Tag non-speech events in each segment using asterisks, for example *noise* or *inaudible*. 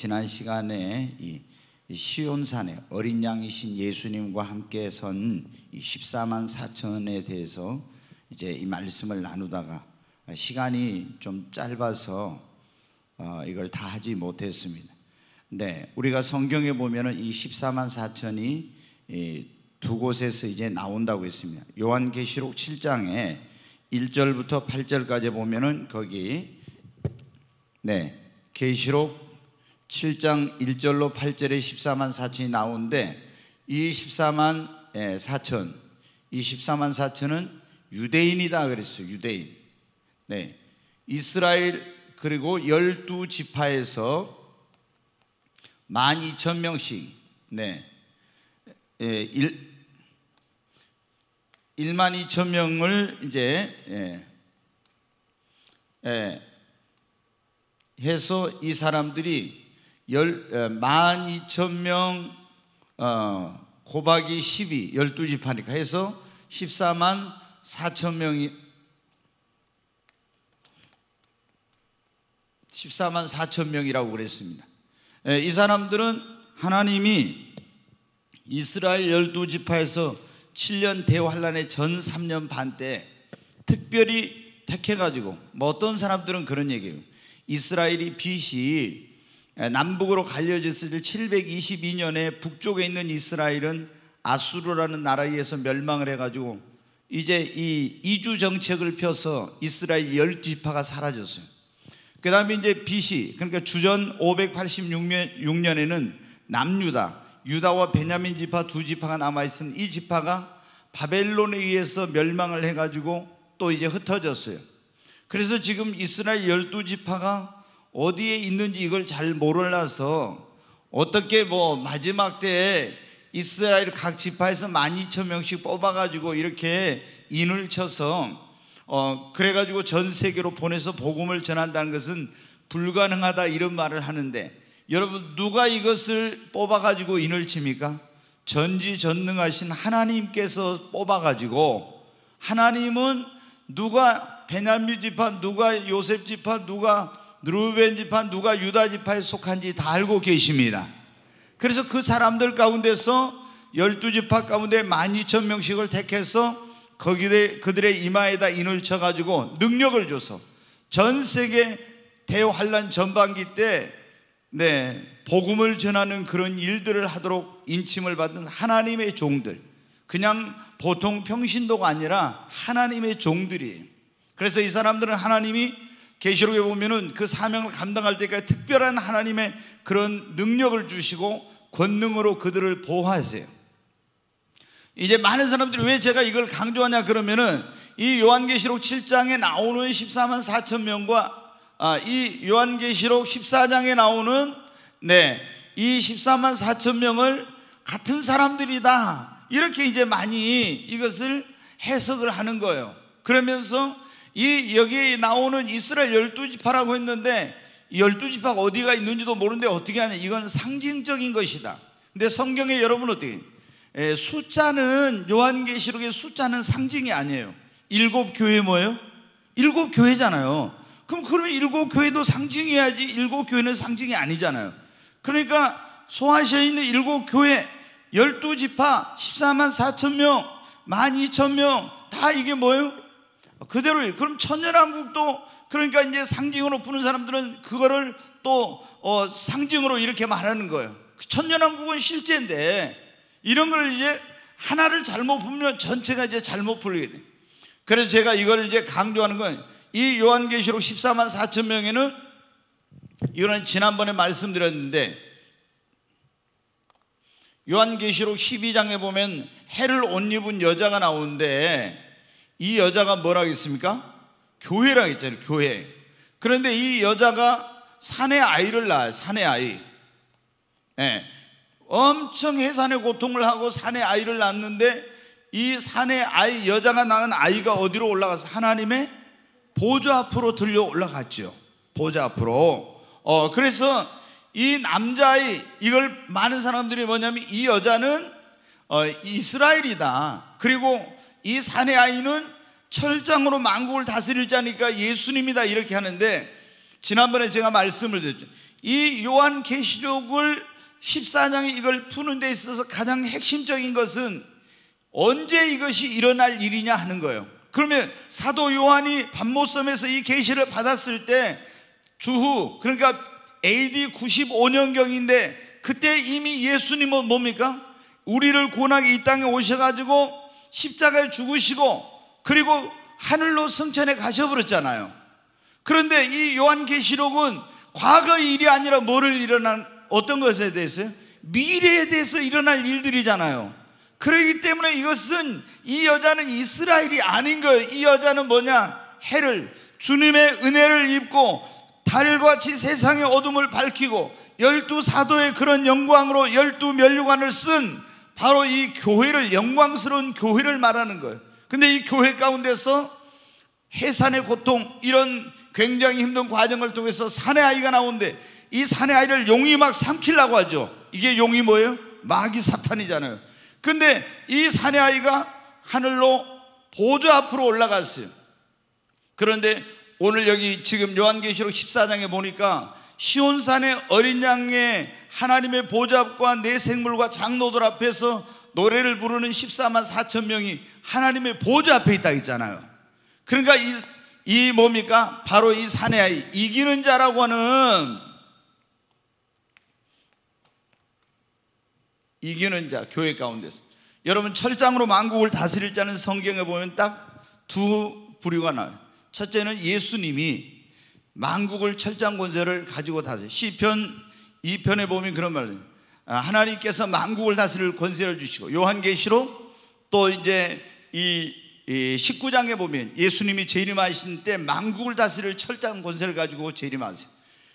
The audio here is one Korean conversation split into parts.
지난 시간에 이 시온산에 어린 양이신 예수님과 함께 선 14만 4천에 대해서 이제 이 말씀을 나누다가 시간이 좀 짧아서 어, 이걸 다 하지 못했습니다. 네, 우리가 성경에 보면은 이 14만 4천이 두 곳에서 이제 나온다고 했습니다. 요한계시록 7장에 1절부터 8절까지 보면은 거기 네, 계시록 7장 1절로 8절에 14만 4천이 나오는데 이 14만 4천 예, 이 14만 4천은 유대인이다 그랬어요 유대인 네 이스라엘 그리고 12지파에서 1 2 0명씩네 예, 1, 1만 2천 명을 이제 예, 예, 해서 이 사람들이 12,000명 어, 곱하기 12, 1 2지파니까 해서 14만 4천 명이 14만 4천 명이라고 그랬습니다. 예, 이 사람들은 하나님이 이스라엘 1 2 지파에서 7년 대환란의 전 3년 반 때 특별히 택해가지고 뭐 어떤 사람들은 그런 얘기예요. 이스라엘이 빛이 예, 남북으로 갈려졌을 722년에 북쪽에 있는 이스라엘은 아수르라는 나라에서 멸망을 해가지고 이제 이 이주 정책을 펴서 이스라엘 열 지파가 사라졌어요. 그 다음에 이제 BC, 그러니까 주전 586년에는 남유다, 유다와 베냐민 지파 두 지파가 남아있은 이 지파가 바벨론에 의해서 멸망을 해가지고 또 이제 흩어졌어요. 그래서 지금 이스라엘 열두 지파가 어디에 있는지 이걸 잘 몰라서 어떻게 뭐 마지막 때에 이스라엘 각 지파에서 12,000명씩 뽑아가지고 이렇게 인을 쳐서 어, 그래가지고 전 세계로 보내서 복음을 전한다는 것은 불가능하다 이런 말을 하는데 여러분 누가 이것을 뽑아가지고 인을 칩니까? 전지전능하신 하나님께서 뽑아가지고 하나님은 누가 베냐민 지파 누가 요셉 지파 누가 누르벤 지파 누가 유다 지파에 속한지 다 알고 계십니다. 그래서 그 사람들 가운데서 열두 지파 가운데 만 이천 명씩을 택해서 거기에 그들의 이마에다 인을 쳐가지고 능력을 줘서 전 세계 대환란 전반기 때 네, 복음을 전하는 그런 일들을 하도록 인침을 받은 하나님의 종들. 그냥 보통 평신도가 아니라 하나님의 종들이 그래서 이 사람들은 하나님이 계시록에 보면은 그 사명을 감당할 때까지 특별한 하나님의 그런 능력을 주시고 권능으로 그들을 보호하세요. 이제 많은 사람들이 왜 제가 이걸 강조하냐 그러면은 이 요한계시록 7장에 나오는 14만 4천 명과 아, 이 요한계시록 14장에 나오는 네, 이 14만 4천 명을 같은 사람들이다. 이렇게 이제 많이 이것을 해석을 하는 거예요. 그러면서 이 여기 나오는 이스라엘 열두 지파라고 했는데 열두 지파가 어디가 있는지도 모르는데 어떻게 하냐? 이건 상징적인 것이다. 근데 성경에 여러분 어떻게 에, 예, 숫자는 요한계시록의 숫자는 상징이 아니에요. 일곱 교회 뭐예요? 일곱 교회잖아요. 그럼 그러면 일곱 교회도 상징해야지 일곱 교회는 상징이 아니잖아요. 그러니까 소아시아에 있는 일곱 교회 열두 지파 14만 4천 명, 1만 2천 명 다 이게 뭐예요? 그대로 그럼 천년왕국도 그러니까 이제 상징으로 푸는 사람들은 그거를 또 어, 상징으로 이렇게 말하는 거예요. 그 천년왕국은 실제인데 이런 걸 이제 하나를 잘못 풀면 전체가 이제 잘못 풀리게 돼. 그래서 제가 이걸 이제 강조하는 건 이 요한계시록 14만 4천 명에는 이거는 지난번에 말씀드렸는데 요한계시록 12장에 보면 해를 옷 입은 여자가 나오는데 이 여자가 뭐라고 했습니까? 교회라 했잖아요. 교회. 그런데 이 여자가 산의 아이를 낳아요. 산의 아이. 네. 엄청 해산의 고통을 하고 산의 아이를 낳는데 이 산의 아이 여자가 낳은 아이가 어디로 올라가서 하나님의 보좌 앞으로 들려 올라갔죠. 보좌 앞으로. 어 그래서 이남자아 이걸 많은 사람들이 뭐냐면 이 여자는 어, 이스라엘이다. 그리고 이 산의 아이는 철장으로 망국을 다스릴 자니까 예수님이다 이렇게 하는데 지난번에 제가 말씀을 드렸죠. 이 요한 계시록을 1 4장에 이걸 푸는 데 있어서 가장 핵심적인 것은 언제 이것이 일어날 일이냐 하는 거예요. 그러면 사도 요한이 밤모섬에서 이 계시를 받았을 때 주후 그러니까 AD 95년경인데 그때 이미 예수님은 뭡니까? 우리를 구원하게이 땅에 오셔가지고 십자가에 죽으시고 그리고 하늘로 승천에 가셔버렸잖아요. 그런데 이 요한계시록은 과거의 일이 아니라 뭐를 일어난 어떤 것에 대해서요? 미래에 대해서 일어날 일들이잖아요. 그러기 때문에 이것은 이 여자는 이스라엘이 아닌 거예요. 이 여자는 뭐냐? 해를 주님의 은혜를 입고 달같이 세상의 어둠을 밝히고 열두 사도의 그런 영광으로 열두 면류관을 쓴 바로 이 교회를 영광스러운 교회를 말하는 거예요. 근데 이 교회 가운데서 해산의 고통 이런 굉장히 힘든 과정을 통해서 산의 아이가 나오는데 이 산의 아이를 용이 막 삼키려고 하죠. 이게 용이 뭐예요? 마귀 사탄이잖아요. 근데 이 산의 아이가 하늘로 보조 앞으로 올라갔어요. 그런데 오늘 여기 지금 요한계시록 14장에 보니까 시온산의 어린 양의 하나님의 보좌 과내 생물과 장로들 앞에서 노래를 부르는 14만 4천 명이 하나님의 보좌 앞에 있다 했잖아요. 그러니까 이, 이 뭡니까? 바로 이 산에 이기는 자라고 하는 이기는 자 교회 가운데서 여러분 철장으로 만국을 다스릴 자는 성경에 보면 딱 두 부류가 나와요. 첫째는 예수님이 만국을 철장 권세를 가지고 다스려 시편 이 편에 보면 그런 말이 아, 하나님께서 만국을 다스릴 권세를 주시고 요한계시록 또 이제 이 19장에 보면 예수님이 재림하신 때 만국을 다스릴 철저 권세를 가지고 재림하세요.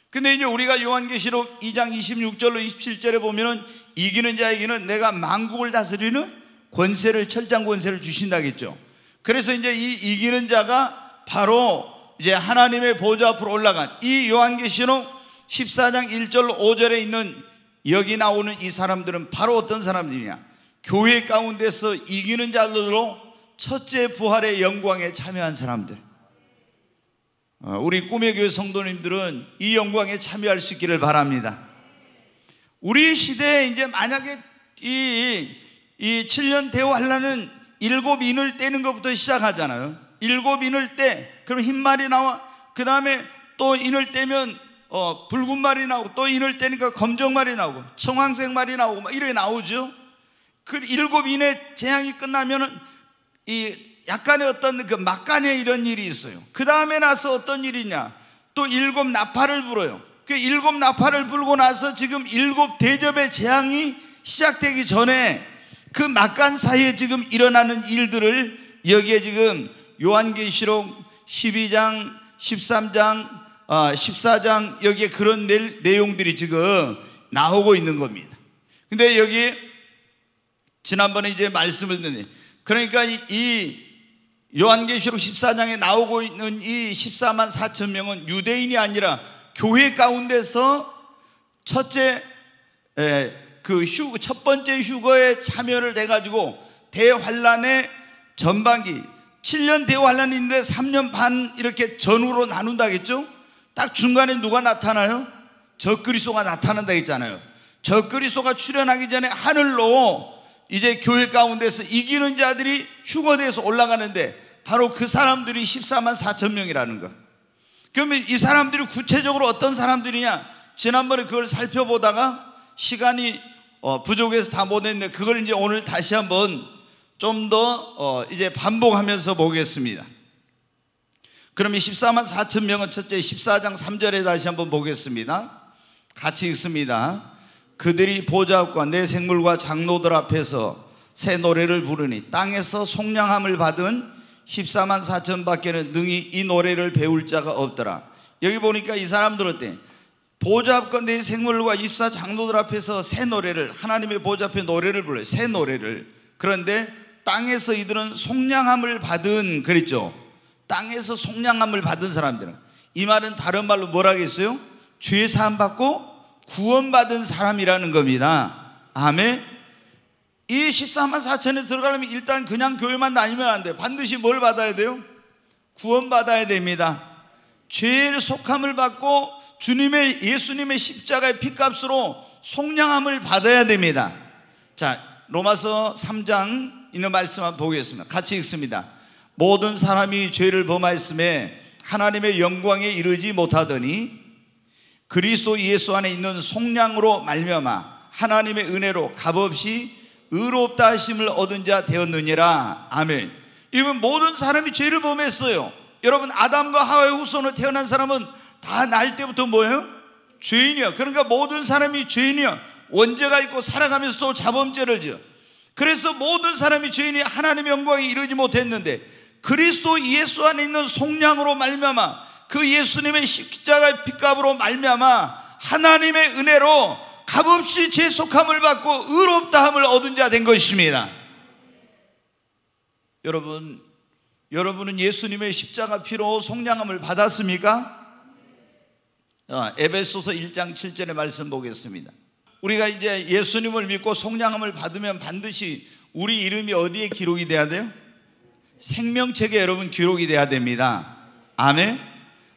근데 이제 우리가 요한계시록 2장 26절로 27절에 보면은 이기는 자에게는 내가 만국을 다스리는 권세를 철저 권세를 주신다겠죠. 그래서 이제 이 이기는 자가 바로 이제 하나님의 보좌 앞으로 올라간 이 요한계시록 14장 1절 5절에 있는 여기 나오는 이 사람들은 바로 어떤 사람들이냐? 교회 가운데서 이기는 자들로 첫째 부활의 영광에 참여한 사람들. 어, 우리 꿈의 교회 성도님들은 이 영광에 참여할 수 있기를 바랍니다. 우리 시대에 이제 만약에 이, 이 7년 대화하려는 일곱 인을 떼는 것부터 시작하잖아요. 일곱 인을 떼, 그럼 흰말이 나와. 그 다음에 또 인을 떼면 어, 붉은 말이 나오고 또 이럴 때니까 검정 말이 나오고 청황색 말이 나오고 막 이렇게 나오죠. 그 일곱 인의 재앙이 끝나면은 이 약간의 어떤 그막간의 이런 일이 있어요. 그 다음에 나서 어떤 일이냐? 또 일곱 나팔을 불어요. 그 일곱 나팔을 불고 나서 지금 일곱 대접의 재앙이 시작되기 전에 그 막간 사이에 지금 일어나는 일들을 여기에 지금 요한계시록 12장, 13장, 14장 아, 여기에 그런 내용들이 지금 나오고 있는 겁니다. 근데 여기 지난번에 이제 말씀을 드린 그러니까 이 요한계시록 14장에 나오고 있는 이 14만 4천 명은 유대인이 아니라 교회 가운데서 첫째 그 휴, 첫 번째 휴거에 참여를 해가지고 대환란의 전반기 7년 대환란인데 3년 반 이렇게 전후로 나눈다겠죠? 딱 중간에 누가 나타나요? 적그리스가 나타난다 했잖아요. 적그리스가 출현하기 전에 하늘로 이제 교회 가운데서 이기는 자들이 휴거돼서 올라가는데 바로 그 사람들이 14만 4천 명이라는 거. 그러면 이 사람들이 구체적으로 어떤 사람들이냐? 지난번에 그걸 살펴보다가 시간이 어, 부족해서 다 못했는데 그걸 이제 오늘 다시 한번 좀더 어, 이제 반복하면서 보겠습니다. 그러면 14만 4천 명은 첫째 14장 3절에 다시 한번 보겠습니다. 같이 읽습니다. 그들이 보좌과 내 생물과 장로들 앞에서 새 노래를 부르니 땅에서 속량함을 받은 14만 4천 밖에는 능히 이 노래를 배울 자가 없더라. 여기 보니까 이 사람들 어때? 보좌 앞과 내 생물과 입사 장로들 앞에서 새 노래를 하나님의 보좌 앞에 노래를 불러요. 새 노래를. 그런데 땅에서 이들은 속량함을 받은 그랬죠. 땅에서 속량함을 받은 사람들은 이 말은 다른 말로 뭐라겠어요? 죄 사함 받고 구원받은 사람이라는 겁니다. 아멘. 이 14만 4천에 들어가려면 일단 그냥 교회만 다니면 안 돼요. 반드시 뭘 받아야 돼요? 구원받아야 됩니다. 죄의 속함을 받고 주님의 예수님의 십자가의 피값으로 속량함을 받아야 됩니다. 자, 로마서 3장 있는 말씀 한번 보겠습니다. 같이 읽습니다. 모든 사람이 죄를 범하였음에 하나님의 영광에 이르지 못하더니 그리스도 예수 안에 있는 속량으로 말미암아 하나님의 은혜로 값없이 의롭다 하심을 얻은 자 되었느니라. 아멘. 이분 모든 사람이 죄를 범했어요. 여러분 아담과 하와의 후손으로 태어난 사람은 다날 때부터 뭐예요? 죄인이야. 그러니까 모든 사람이 죄인이야. 원죄가 있고 살아가면서도 자범죄를 지어. 그래서 모든 사람이 죄인이 하나님의 영광에 이르지 못했는데 그리스도 예수 안에 있는 속량으로 말미암아 그 예수님의 십자가의 핏값으로 말미암아 하나님의 은혜로 값없이 죄속함을 받고 의롭다함을 얻은 자 된 것입니다. 여러분, 여러분은 예수님의 십자가 피로 속량함을 받았습니까? 어, 에베소서 1장 7절의 말씀 보겠습니다. 우리가 이제 예수님을 믿고 속량함을 받으면 반드시 우리 이름이 어디에 기록이 돼야 돼요? 생명책에 여러분 기록이 돼야 됩니다. 아멘.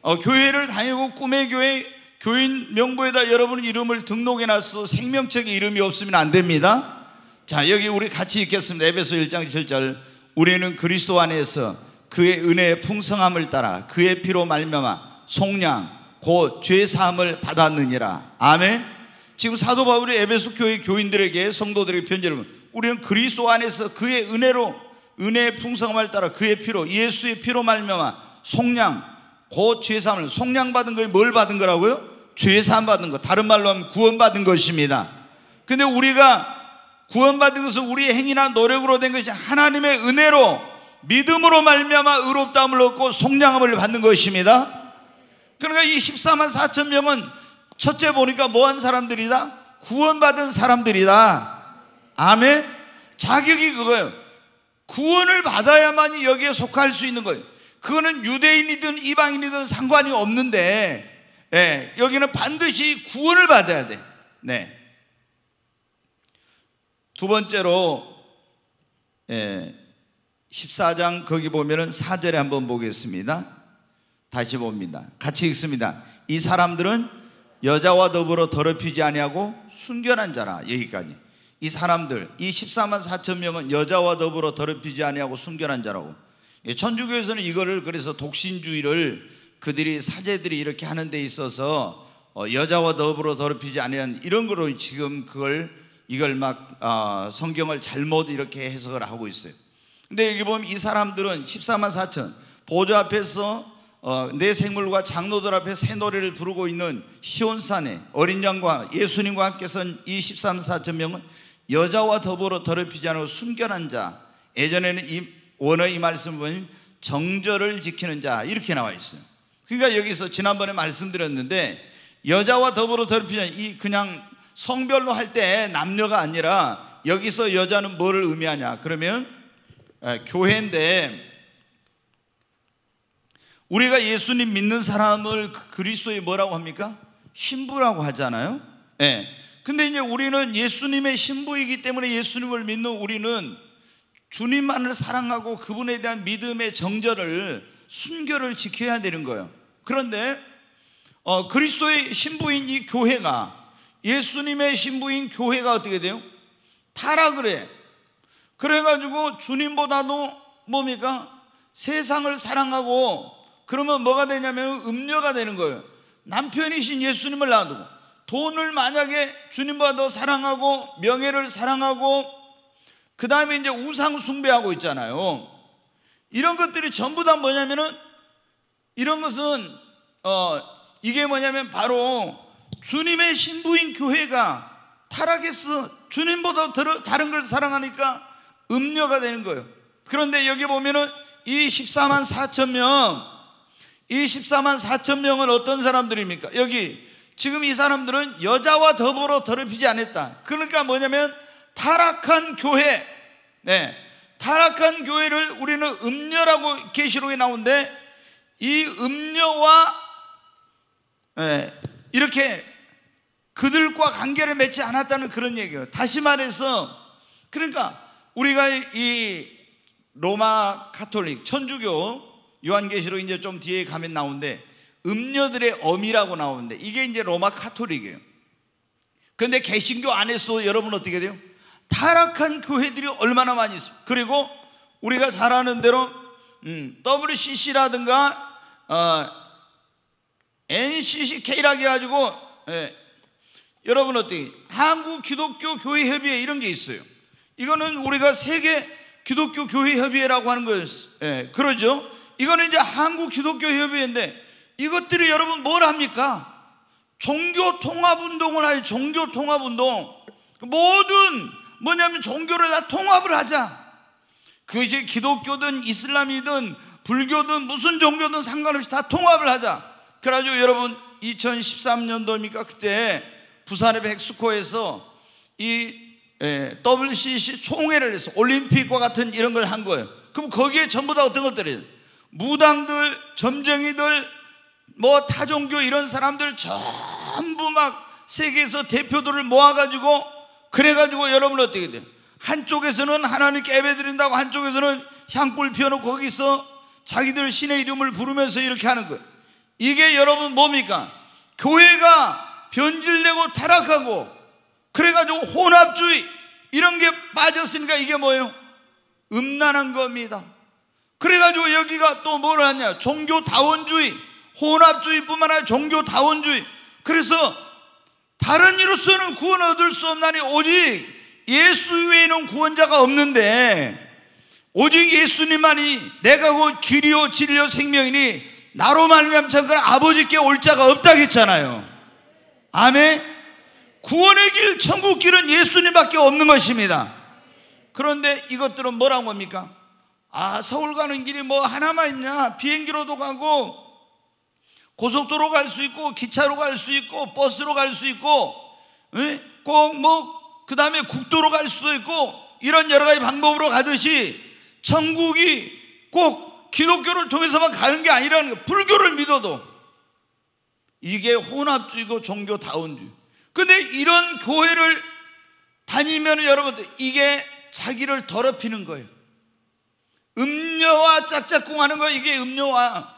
어, 교회를 다니고 꿈의 교회 교인 명부에다 여러분 이름을 등록해 놨어 생명책에 이름이 없으면 안 됩니다. 자, 여기 우리 같이 읽겠습니다. 에베소 1장 7절. 우리는 그리스도 안에서 그의 은혜의 풍성함을 따라 그의 피로 말미암 속량 곧 죄 사함을 받았느니라. 아멘. 지금 사도 바울이 에베소 교회 교인들에게 성도들에게 편지를 우리는 그리스도 안에서 그의 은혜로 은혜의 풍성함을 따라 그의 피로 예수의 피로 말미암아 속량 곧 죄사함을 속량 받은 거에 뭘 받은 거라고요? 죄사함 받은 거 다른 말로 하면 구원받은 것입니다 근데 우리가 구원받은 것은 우리의 행위나 노력으로 된 것이 하나님의 은혜로 믿음으로 말미암아 의롭다함을 얻고 속량함을 받는 것입니다 그러니까 이 14만 4천 명은 첫째 보니까 뭐한 사람들이다? 구원받은 사람들이다 아멘 자격이 그거예요 구원을 받아야만이 여기에 속할 수 있는 거예요. 그거는 유대인이든 이방인이든 상관이 없는데, 예, 여기는 반드시 구원을 받아야 돼. 네. 두 번째로, 예, 14장 거기 보면은 4절에 한번 보겠습니다. 다시 봅니다. 같이 읽습니다. 이 사람들은 여자와 더불어 더럽히지 아니하고 순결한 자라. 여기까지. 이 사람들 이 14만 4천 명은 여자와 더불어 더럽히지 아니하고 순결한 자라고 예, 천주교에서는 이거를 그래서 독신주의를 그들이 사제들이 이렇게 하는 데 있어서 어, 여자와 더불어 더럽히지 아니한 이런 거로 지금 그걸 이걸 막 아, 성경을 잘못 이렇게 해석을 하고 있어요. 근데 여기 보면 이 사람들은 14만 4천 보좌 앞에서 어, 내 생물과 장로들 앞에 새 노래를 부르고 있는 시온산에 어린 양과 예수님과 함께 선이1 4 4천 명은 여자와 더불어 더럽히지 않고 숨겨난 자 예전에는 이 원어 이 말씀 보면 정절을 지키는 자 이렇게 나와 있어요. 그러니까 여기서 지난번에 말씀드렸는데 여자와 더불어 더럽히지 않고 이 그냥 성별로 할 때 남녀가 아니라 여기서 여자는 뭐를 의미하냐 그러면 교회인데 우리가 예수님 믿는 사람을 그 그리스도의 뭐라고 합니까? 신부라고 하잖아요. 예. 근데 이제 우리는 예수님의 신부이기 때문에 예수님을 믿는 우리는 주님만을 사랑하고 그분에 대한 믿음의 정절을 순결을 지켜야 되는 거예요. 그런데 어, 그리스도의 신부인 이 교회가 예수님의 신부인 교회가 어떻게 돼요? 타락을 해. 그래가지고 주님보다도 뭡니까? 세상을 사랑하고 그러면 뭐가 되냐면 음녀가 되는 거예요. 남편이신 예수님을 놔두고 돈을 만약에 주님보다 더 사랑하고 명예를 사랑하고 그 다음에 이제 우상 숭배하고 있잖아요. 이런 것들이 전부 다 뭐냐면은 이런 것은 어 이게 뭐냐면 바로 주님의 신부인 교회가 타락했어. 주님보다 다른 걸 사랑하니까 음녀가 되는 거예요. 그런데 여기 보면은 이 14만 4천 명, 이 14만 4천 명은 어떤 사람들입니까? 여기 지금 이 사람들은 여자와 더불어 더럽히지 않았다. 그러니까 뭐냐면 타락한 교회, 네, 타락한 교회를 우리는 음녀라고 계시록에 나오는데 이 음녀와 네, 이렇게 그들과 관계를 맺지 않았다는 그런 얘기예요. 다시 말해서 그러니까 우리가 이 로마 카톨릭 천주교 요한계시록 이제 좀 뒤에 가면 나오는데 음녀들의 어미라고 나오는데 이게 이제 로마 카톨릭이에요. 그런데 개신교 안에서도 여러분 어떻게 돼요? 타락한 교회들이 얼마나 많이 있습니까? 그리고 우리가 잘 아는 대로 음, WCC라든가 어, NCCK라고 해가지고 예, 여러분 어떻게 한국 기독교 교회 협의회 이런 게 있어요. 이거는 우리가 세계 기독교 교회 협의회라고 하는 거예요. 예, 그러죠. 이거는 이제 한국 기독교 협의회인데 이것들이 여러분 뭘 합니까? 종교 통합 운동을 하여 종교 통합 운동 그 모든 뭐냐면 종교를 다 통합을 하자. 그것이 기독교든 이슬람이든 불교든 무슨 종교든 상관없이 다 통합을 하자. 그래가지고 여러분 2013년도입니까 그때 부산의 백스코에서 이 WCC 예, 총회를 해서 올림픽과 같은 이런 걸 한 거예요. 그럼 거기에 전부 다 어떤 것들이 무당들, 점쟁이들, 뭐 타종교 이런 사람들 전부 막 세계에서 대표들을 모아가지고 그래가지고 여러분 어떻게 돼요? 한쪽에서는 하나님께 예배드린다고 한쪽에서는 향불 피워놓고 거기서 자기들 신의 이름을 부르면서 이렇게 하는 거예요. 이게 여러분 뭡니까? 교회가 변질되고 타락하고 그래가지고 혼합주의 이런 게 빠졌으니까 이게 뭐예요? 음란한 겁니다. 그래가지고 여기가 또 뭐를 하냐? 종교다원주의. 혼합주의뿐만 아니라 종교다원주의. 그래서 다른 이로서는 구원 얻을 수 없나니 오직 예수 외에는 구원자가 없는데 오직 예수님만이 내가 곧 길이요 진리요 생명이니 나로 말미암자 그 아버지께 올 자가 없다 했잖아요. 아멘. 구원의 길, 천국 길은 예수님밖에 없는 것입니다. 그런데 이것들은 뭐라고 합니까? 아, 서울 가는 길이 뭐 하나만 있냐? 비행기로도 가고 고속도로 갈 수 있고 기차로 갈 수 있고 버스로 갈 수 있고 꼭 뭐 그다음에 국도로 갈 수도 있고 이런 여러 가지 방법으로 가듯이 천국이 꼭 기독교를 통해서만 가는 게 아니라는 거예요. 불교를 믿어도 이게 혼합주의고 종교다운주의. 근데 이런 교회를 다니면 여러분들 이게 자기를 더럽히는 거예요. 음료와 짝짝꿍 하는 거 이게 음료와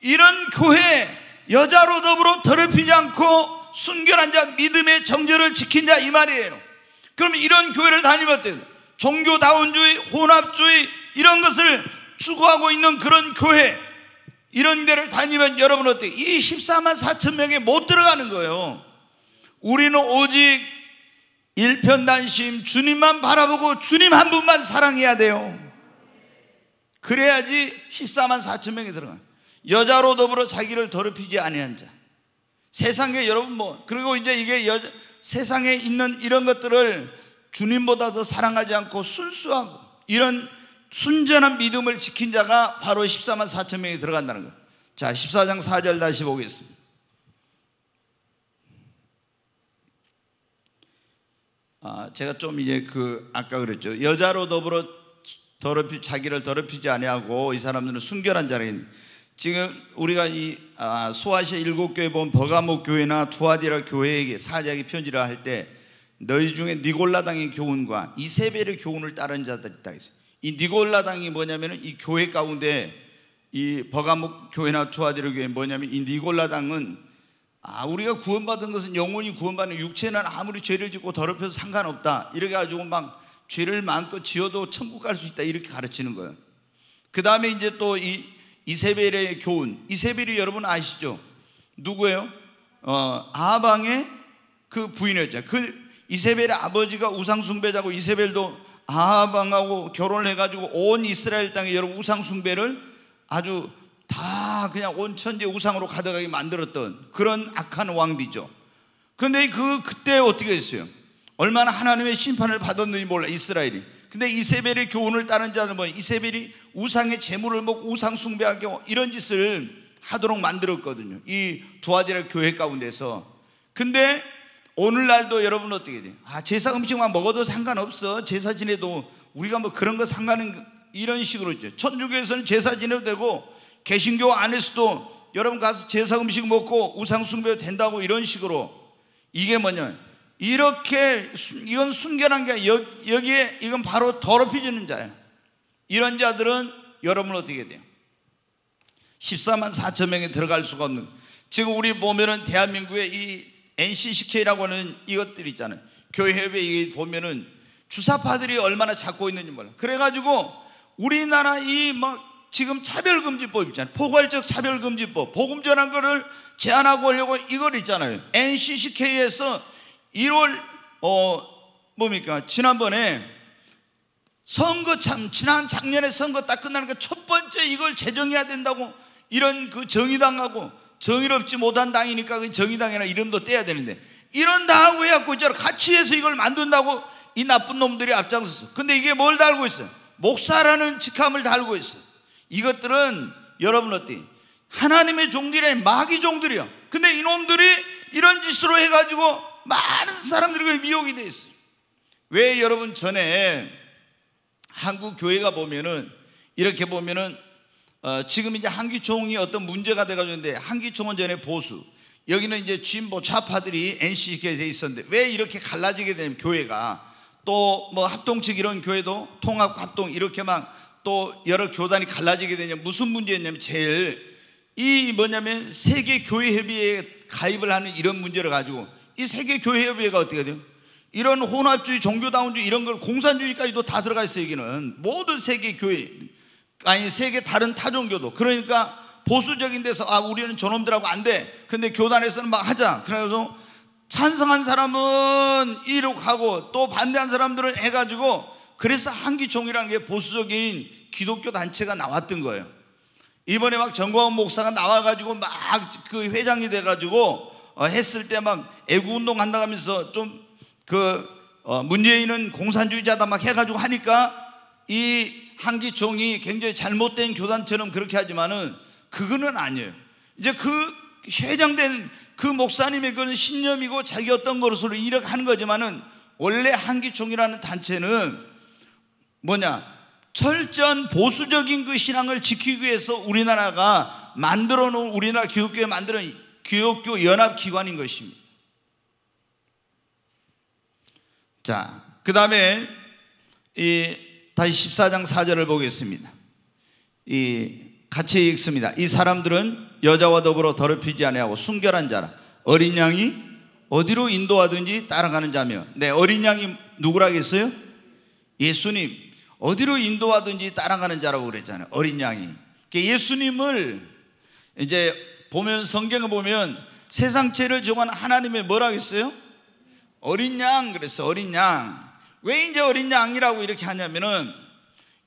이런 교회 여자로 더불어 더럽히지 않고 순결한 자, 믿음의 정절을 지킨 자 이 말이에요. 그럼 이런 교회를 다니면 어때요? 종교다운주의, 혼합주의 이런 것을 추구하고 있는 그런 교회 이런 데를 다니면 여러분 어때요? 이 14만 4천 명에 못 들어가는 거예요. 우리는 오직 일편단심 주님만 바라보고 주님 한 분만 사랑해야 돼요. 그래야지 14만 4천 명이 들어가요. 여자로 더불어 자기를 더럽히지 아니한 자. 세상에 여러분 뭐 그리고 이제 이게 여, 세상에 있는 이런 것들을 주님보다 더 사랑하지 않고 순수하고 이런 순전한 믿음을 지킨 자가 바로 14만 4천 명이 들어간다는 거예요. 자, 14장 4절 다시 보겠습니다. 아, 제가 좀 이제 그 아까 그랬죠. 여자로 더불어 더럽히 자기를 더럽히지 아니하고 이 사람들은 순결한 자라인 지금 우리가 이 아, 소아시아 일곱 교회 본 버가모 교회나 투아디라 교회에게 사자기 편지를 할 때 너희 중에 니골라당의 교훈과 이세벨의 교훈을 따른 자들이 있다 했어요. 이 니골라당이 뭐냐면은 이 교회 가운데 이 버가목 교회나 투아디라 교회 뭐냐면 이 니골라당은 아 우리가 구원받은 것은 영원히 구원받는 육체는 아무리 죄를 짓고 더럽혀도 상관없다 이렇게 가지고 막 죄를 마음껏 지어도 천국 갈 수 있다 이렇게 가르치는 거예요. 그 다음에 이제 또이 이세벨의 교훈. 이세벨이 여러분 아시죠? 누구예요? 어, 아방의 그 부인이었죠. 그 이세벨의 아버지가 우상숭배자고 이세벨도 아방하고 결혼을 해가지고 온 이스라엘 땅에 여러분 우상숭배를 아주 다 그냥 온 천지 우상으로 가득하게 만들었던 그런 악한 왕비죠. 그런데 그 그때 어떻게 했어요? 얼마나 하나님의 심판을 받았는지 몰라 이스라엘이. 근데 이세벨의 교훈을 그 따른 자는 뭐 이세벨이 우상의 재물을 먹고 우상 숭배하게 이런 짓을 하도록 만들었거든요. 이 두아디라 교회 가운데서. 근데 오늘날도 여러분 어떻게 돼요? 아, 제사 음식만 먹어도 상관없어. 제사 지내도 우리가 뭐 그런 거 상관은 이런 식으로 있죠. 천주교에서는 제사 지내도 되고 개신교 안에서도 여러분 가서 제사 음식 먹고 우상 숭배도 된다고 이런 식으로 이게 뭐냐? 이렇게 이건 순결한 게 여기에 이건 바로 더럽혀지는 자예요. 이런 자들은 여러분 어떻게 돼요? 14만 4천 명이 들어갈 수가 없는 지금 우리 보면은 대한민국의 이 NCCK라고 하는 이것들 있잖아요. 교회협에 이 보면은 주사파들이 얼마나 잡고 있는지 몰라. 그래가지고 우리나라 이막 뭐 지금 차별금지법 있잖아요. 포괄적 차별금지법, 보금전환 거를 제한하고 하려고 이걸 있잖아요. NCCK에서 1월 어 뭡니까? 지난번에 선거 참 지난 작년에 선거 딱 끝나니까 첫 번째 이걸 재정해야 된다고 이런 그 정의당하고 정의롭지 못한 당이니까 그 정의당이나 이름도 떼야 되는데 이런 당하고 해갖고 이제 같이 해서 이걸 만든다고 이 나쁜 놈들이 앞장섰어. 근데 이게 뭘 달고 있어요? 목사라는 직함을 달고 있어요. 이것들은 여러분 어때? 하나님의 종들의 마귀 종들이요. 근데 이놈들이 이런 짓으로 해가지고 많은 사람들이 미혹이 돼 있어요. 왜 여러분 전에 한국 교회가 보면은 이렇게 보면은 어 지금 이제 한기총이 어떤 문제가 돼가지고 있는데 한기총은 전에 보수 여기는 이제 진보 좌파들이 NC게 돼 있었는데 왜 이렇게 갈라지게 되면 교회가 또 뭐 합동측 이런 교회도 통합 합동 이렇게 막 또 여러 교단이 갈라지게 되냐 무슨 문제였냐면 제일 이 뭐냐면 세계 교회 협의회에 가입을 하는 이런 문제를 가지고 이 세계 교회 협회가 의 어떻게 돼요? 이런 혼합주의, 종교다운주의 이런 걸 공산주의까지도 다 들어가 있어요, 여기는. 모든 세계 교회 아니 세계 다른 타종교도. 그러니까 보수적인 데서 아 우리는 저놈들하고 안 돼. 근데 교단에서는 막 하자. 그래서 찬성한 사람은 이렇게 하고 또 반대한 사람들은 해가지고 그래서 한기총이라는 게 보수적인 기독교 단체가 나왔던 거예요. 이번에 막 정광훈 목사가 나와가지고 막 그 회장이 돼가지고 어, 했을 때만 애국운동 한다고 하면서 좀그 어, 문재인은 공산주의자다 막 해가지고 하니까 이 한기총이 굉장히 잘못된 교단처럼 그렇게 하지만은 그거는 아니에요. 이제 그 회장된 그 목사님의 그 신념이고 자기 어떤 것으로 이렇게 하는 거지만은 원래 한기총이라는 단체는 뭐냐 철저한 보수적인 그 신앙을 지키기 위해서 우리나라가 만들어 놓은 우리나라 교육교회 만들어 교육교 연합기관인 것입니다. 자, 그 다음에 이 다시 14장 4절을 보겠습니다. 이 같이 읽습니다. 이 사람들은 여자와 더불어 더럽히지 아니하고 순결한 자라 어린 양이 어디로 인도하든지 따라가는 자며 네 어린 양이 누구라겠어요? 예수님 어디로 인도하든지 따라가는 자라고 그랬잖아요. 어린 양이 그러니까 예수님을 이제 보면 성경을 보면 세상체를 정한 하나님의 뭐라고 했어요? 어린 양 그랬어 어린 양. 왜 이제 어린 양이라고 이렇게 하냐면은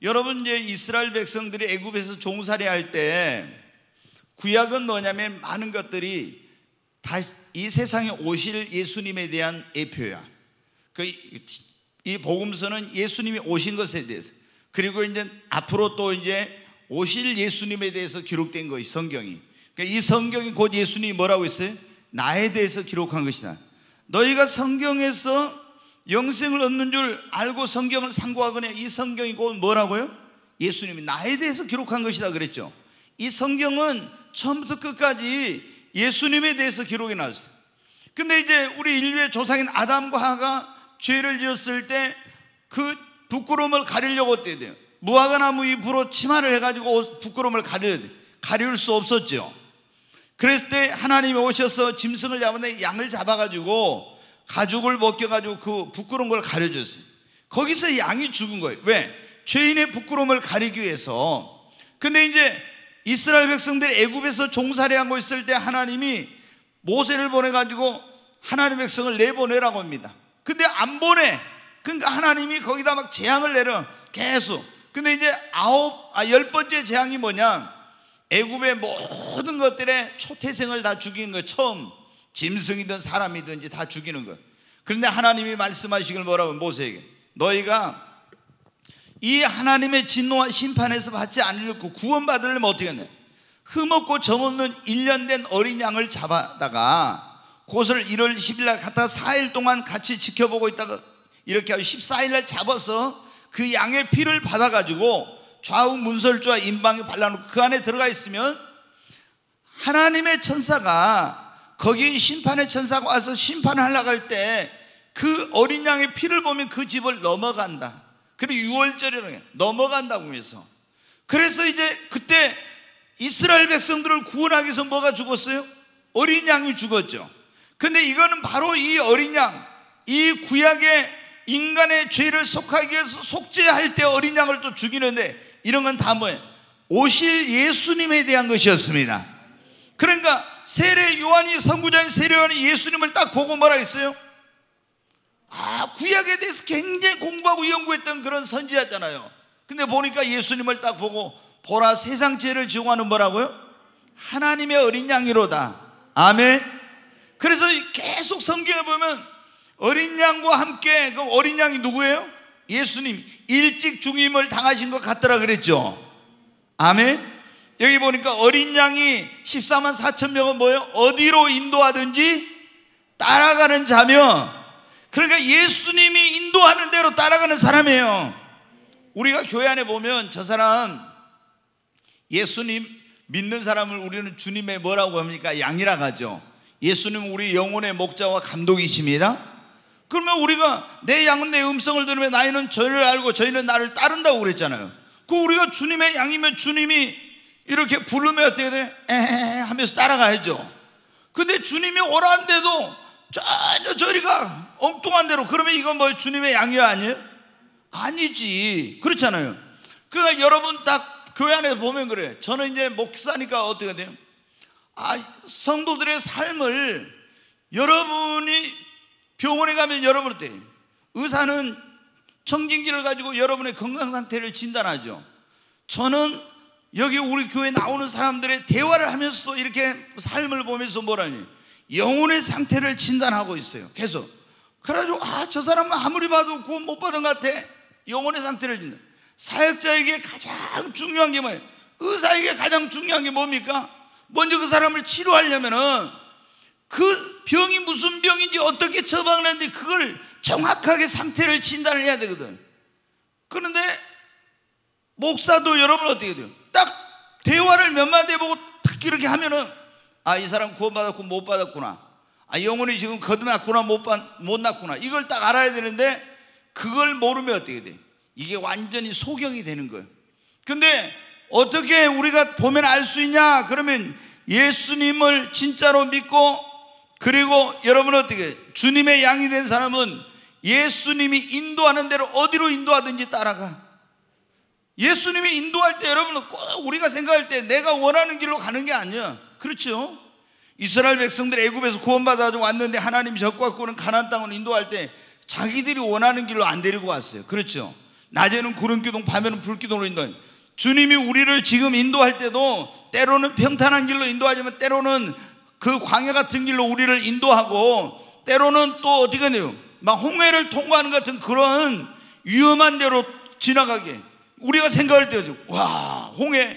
여러분 이제 이스라엘 백성들이 애굽에서 종살이 할 때 구약은 뭐냐면 많은 것들이 이 세상에 오실 예수님에 대한 예표야. 그 이 복음서는 예수님이 오신 것에 대해서 그리고 이제 앞으로 또 이제 오실 예수님에 대해서 기록된 것이 성경이. 그러니까 이 성경이 곧 예수님이 뭐라고 했어요? 나에 대해서 기록한 것이다. 너희가 성경에서 영생을 얻는 줄 알고 성경을 상고하거냐 이 성경이 곧 뭐라고요? 예수님이 나에 대해서 기록한 것이다 그랬죠. 이 성경은 처음부터 끝까지 예수님에 대해서 기록이 나왔어요. 근데 이제 우리 인류의 조상인 아담과 하가 죄를 지었을 때 그 부끄러움을 가리려고 어때야 돼요? 무화과나무 잎으로 치마를 해가지고 부끄러움을 가려야 돼요. 가릴 수 없었죠. 그랬을 때 하나님이 오셔서 짐승을 잡았는데 양을 잡아가지고 가죽을 벗겨가지고 그 부끄러운 걸 가려줬어요. 거기서 양이 죽은 거예요. 왜? 죄인의 부끄러움을 가리기 위해서. 근데 이제 이스라엘 백성들이 애굽에서 종살이하고 있을 때 하나님이 모세를 보내가지고 하나님 백성을 내보내라고 합니다. 근데 안 보내. 그러니까 하나님이 거기다 막 재앙을 내려 계속. 근데 이제 아홉, 아, 열 번째 재앙이 뭐냐? 애굽의 모든 것들에 초태생을 다죽인는거 처음 짐승이든 사람이든지 다 죽이는 거 그런데 하나님이 말씀하시길 뭐라고 모세에게 너희가 이 하나님의 진노와 심판에서 받지 않으려고 그 구원받으려면 어떻게 했냐 흠없고 점없는 1년 된 어린 양을 잡아다가 그것을 1월 10일 날 갖다 4일 동안 같이 지켜보고 있다가 이렇게 하고 14일 날 잡아서 그 양의 피를 받아가지고 좌우 문설주와 임방에 발라놓고 그 안에 들어가 있으면 하나님의 천사가 거기 심판의 천사가 와서 심판을 하려고 할 때 그 어린 양의 피를 보면 그 집을 넘어간다. 그리고 6월절이는 넘어간다고 해서 그래서 이제 그때 이스라엘 백성들을 구원하기 위해서 뭐가 죽었어요? 어린 양이 죽었죠. 근데 이거는 바로 이 어린 양, 이 구약의 인간의 죄를 속하기 위해서 속죄할 때 어린 양을 또 죽이는데 이런 건 다 뭐예요? 오실 예수님에 대한 것이었습니다. 그러니까 세례 요한이 선구자인 세례 요한이 예수님을 딱 보고 뭐라 했어요? 아, 구약에 대해서 굉장히 공부하고 연구했던 그런 선지자잖아요. 근데 보니까 예수님을 딱 보고 보라 세상 죄를 증오하는 뭐라고요? 하나님의 어린 양이로다. 아멘. 그래서 계속 성경에 보면 어린 양과 함께 그 어린 양이 누구예요? 예수님 일찍 중임을 당하신 것 같더라 그랬죠. 아멘. 여기 보니까 어린 양이 14만 4천 명은 뭐예요? 어디로 인도하든지 따라가는 자며 그러니까 예수님이 인도하는 대로 따라가는 사람이에요. 우리가 교회 안에 보면 저 사람 예수님 믿는 사람을 우리는 주님의 뭐라고 합니까? 양이라 하죠. 예수님 우리 영혼의 목자와 감독이십니다. 그러면 우리가 내 양은 내 음성을 들으며 나이는 저를 알고 저희는 나를 따른다고 그랬잖아요. 그 우리가 주님의 양이면 주님이 이렇게 부르면 어떻게 돼? 에헤 하면서 따라가야죠. 근데 주님이 오라는데도 전혀 저리가 엉뚱한 대로 그러면 이건 뭐 주님의 양이 아니에요? 아니지. 그렇잖아요. 그러니까 여러분 딱 교회 안에 보면 그래. 저는 이제 목사니까 어떻게 돼요? 아, 성도들의 삶을 여러분이 병원에 가면 여러분 어때? 의사는 청진기를 가지고 여러분의 건강 상태를 진단하죠. 저는 여기 우리 교회 나오는 사람들의 대화를 하면서도 이렇게 삶을 보면서 뭐라니 영혼의 상태를 진단하고 있어요. 계속. 그래가지고 아저 사람은 아무리 봐도 구원 못 받은 것 같아. 영혼의 상태를 진단. 사역자에게 가장 중요한 게 뭐예요? 의사에게 가장 중요한 게 뭡니까? 먼저 그 사람을 치료하려면은 그 병이 무슨 병인지 어떻게 처방을 했는데 그걸 정확하게 상태를 진단을 해야 되거든. 그런데 목사도 여러분 어떻게 돼요? 딱 대화를 몇 마디 해보고 딱 이렇게 하면은 아, 이 사람 구원받았고 못 받았구나. 아, 영혼이 지금 거듭났구나, 못, 받, 못 났구나. 이걸 딱 알아야 되는데 그걸 모르면 어떻게 돼? 이게 완전히 소경이 되는 거예요. 근데 어떻게 우리가 보면 알 수 있냐? 그러면 예수님을 진짜로 믿고 그리고 여러분 어떻게 주님의 양이 된 사람은 예수님이 인도하는 대로 어디로 인도하든지 따라가. 예수님이 인도할 때 여러분은 꼭 우리가 생각할 때 내가 원하는 길로 가는 게 아니야. 그렇죠? 이스라엘 백성들이 애굽에서 구원받아 왔는데 하나님이 적과 꾸는 가나 땅을 인도할 때 자기들이 원하는 길로 안 데리고 왔어요. 그렇죠? 낮에는 구름 기둥, 밤에는 불 기둥으로 인도해. 주님이 우리를 지금 인도할 때도 때로는 평탄한 길로 인도하지만 때로는 그 광야 같은 길로 우리를 인도하고 때로는 또 어디가 돼요? 막 홍해를 통과하는 같은 그런 위험한 데로 지나가게 우리가 생각할 때죠. 와, 홍해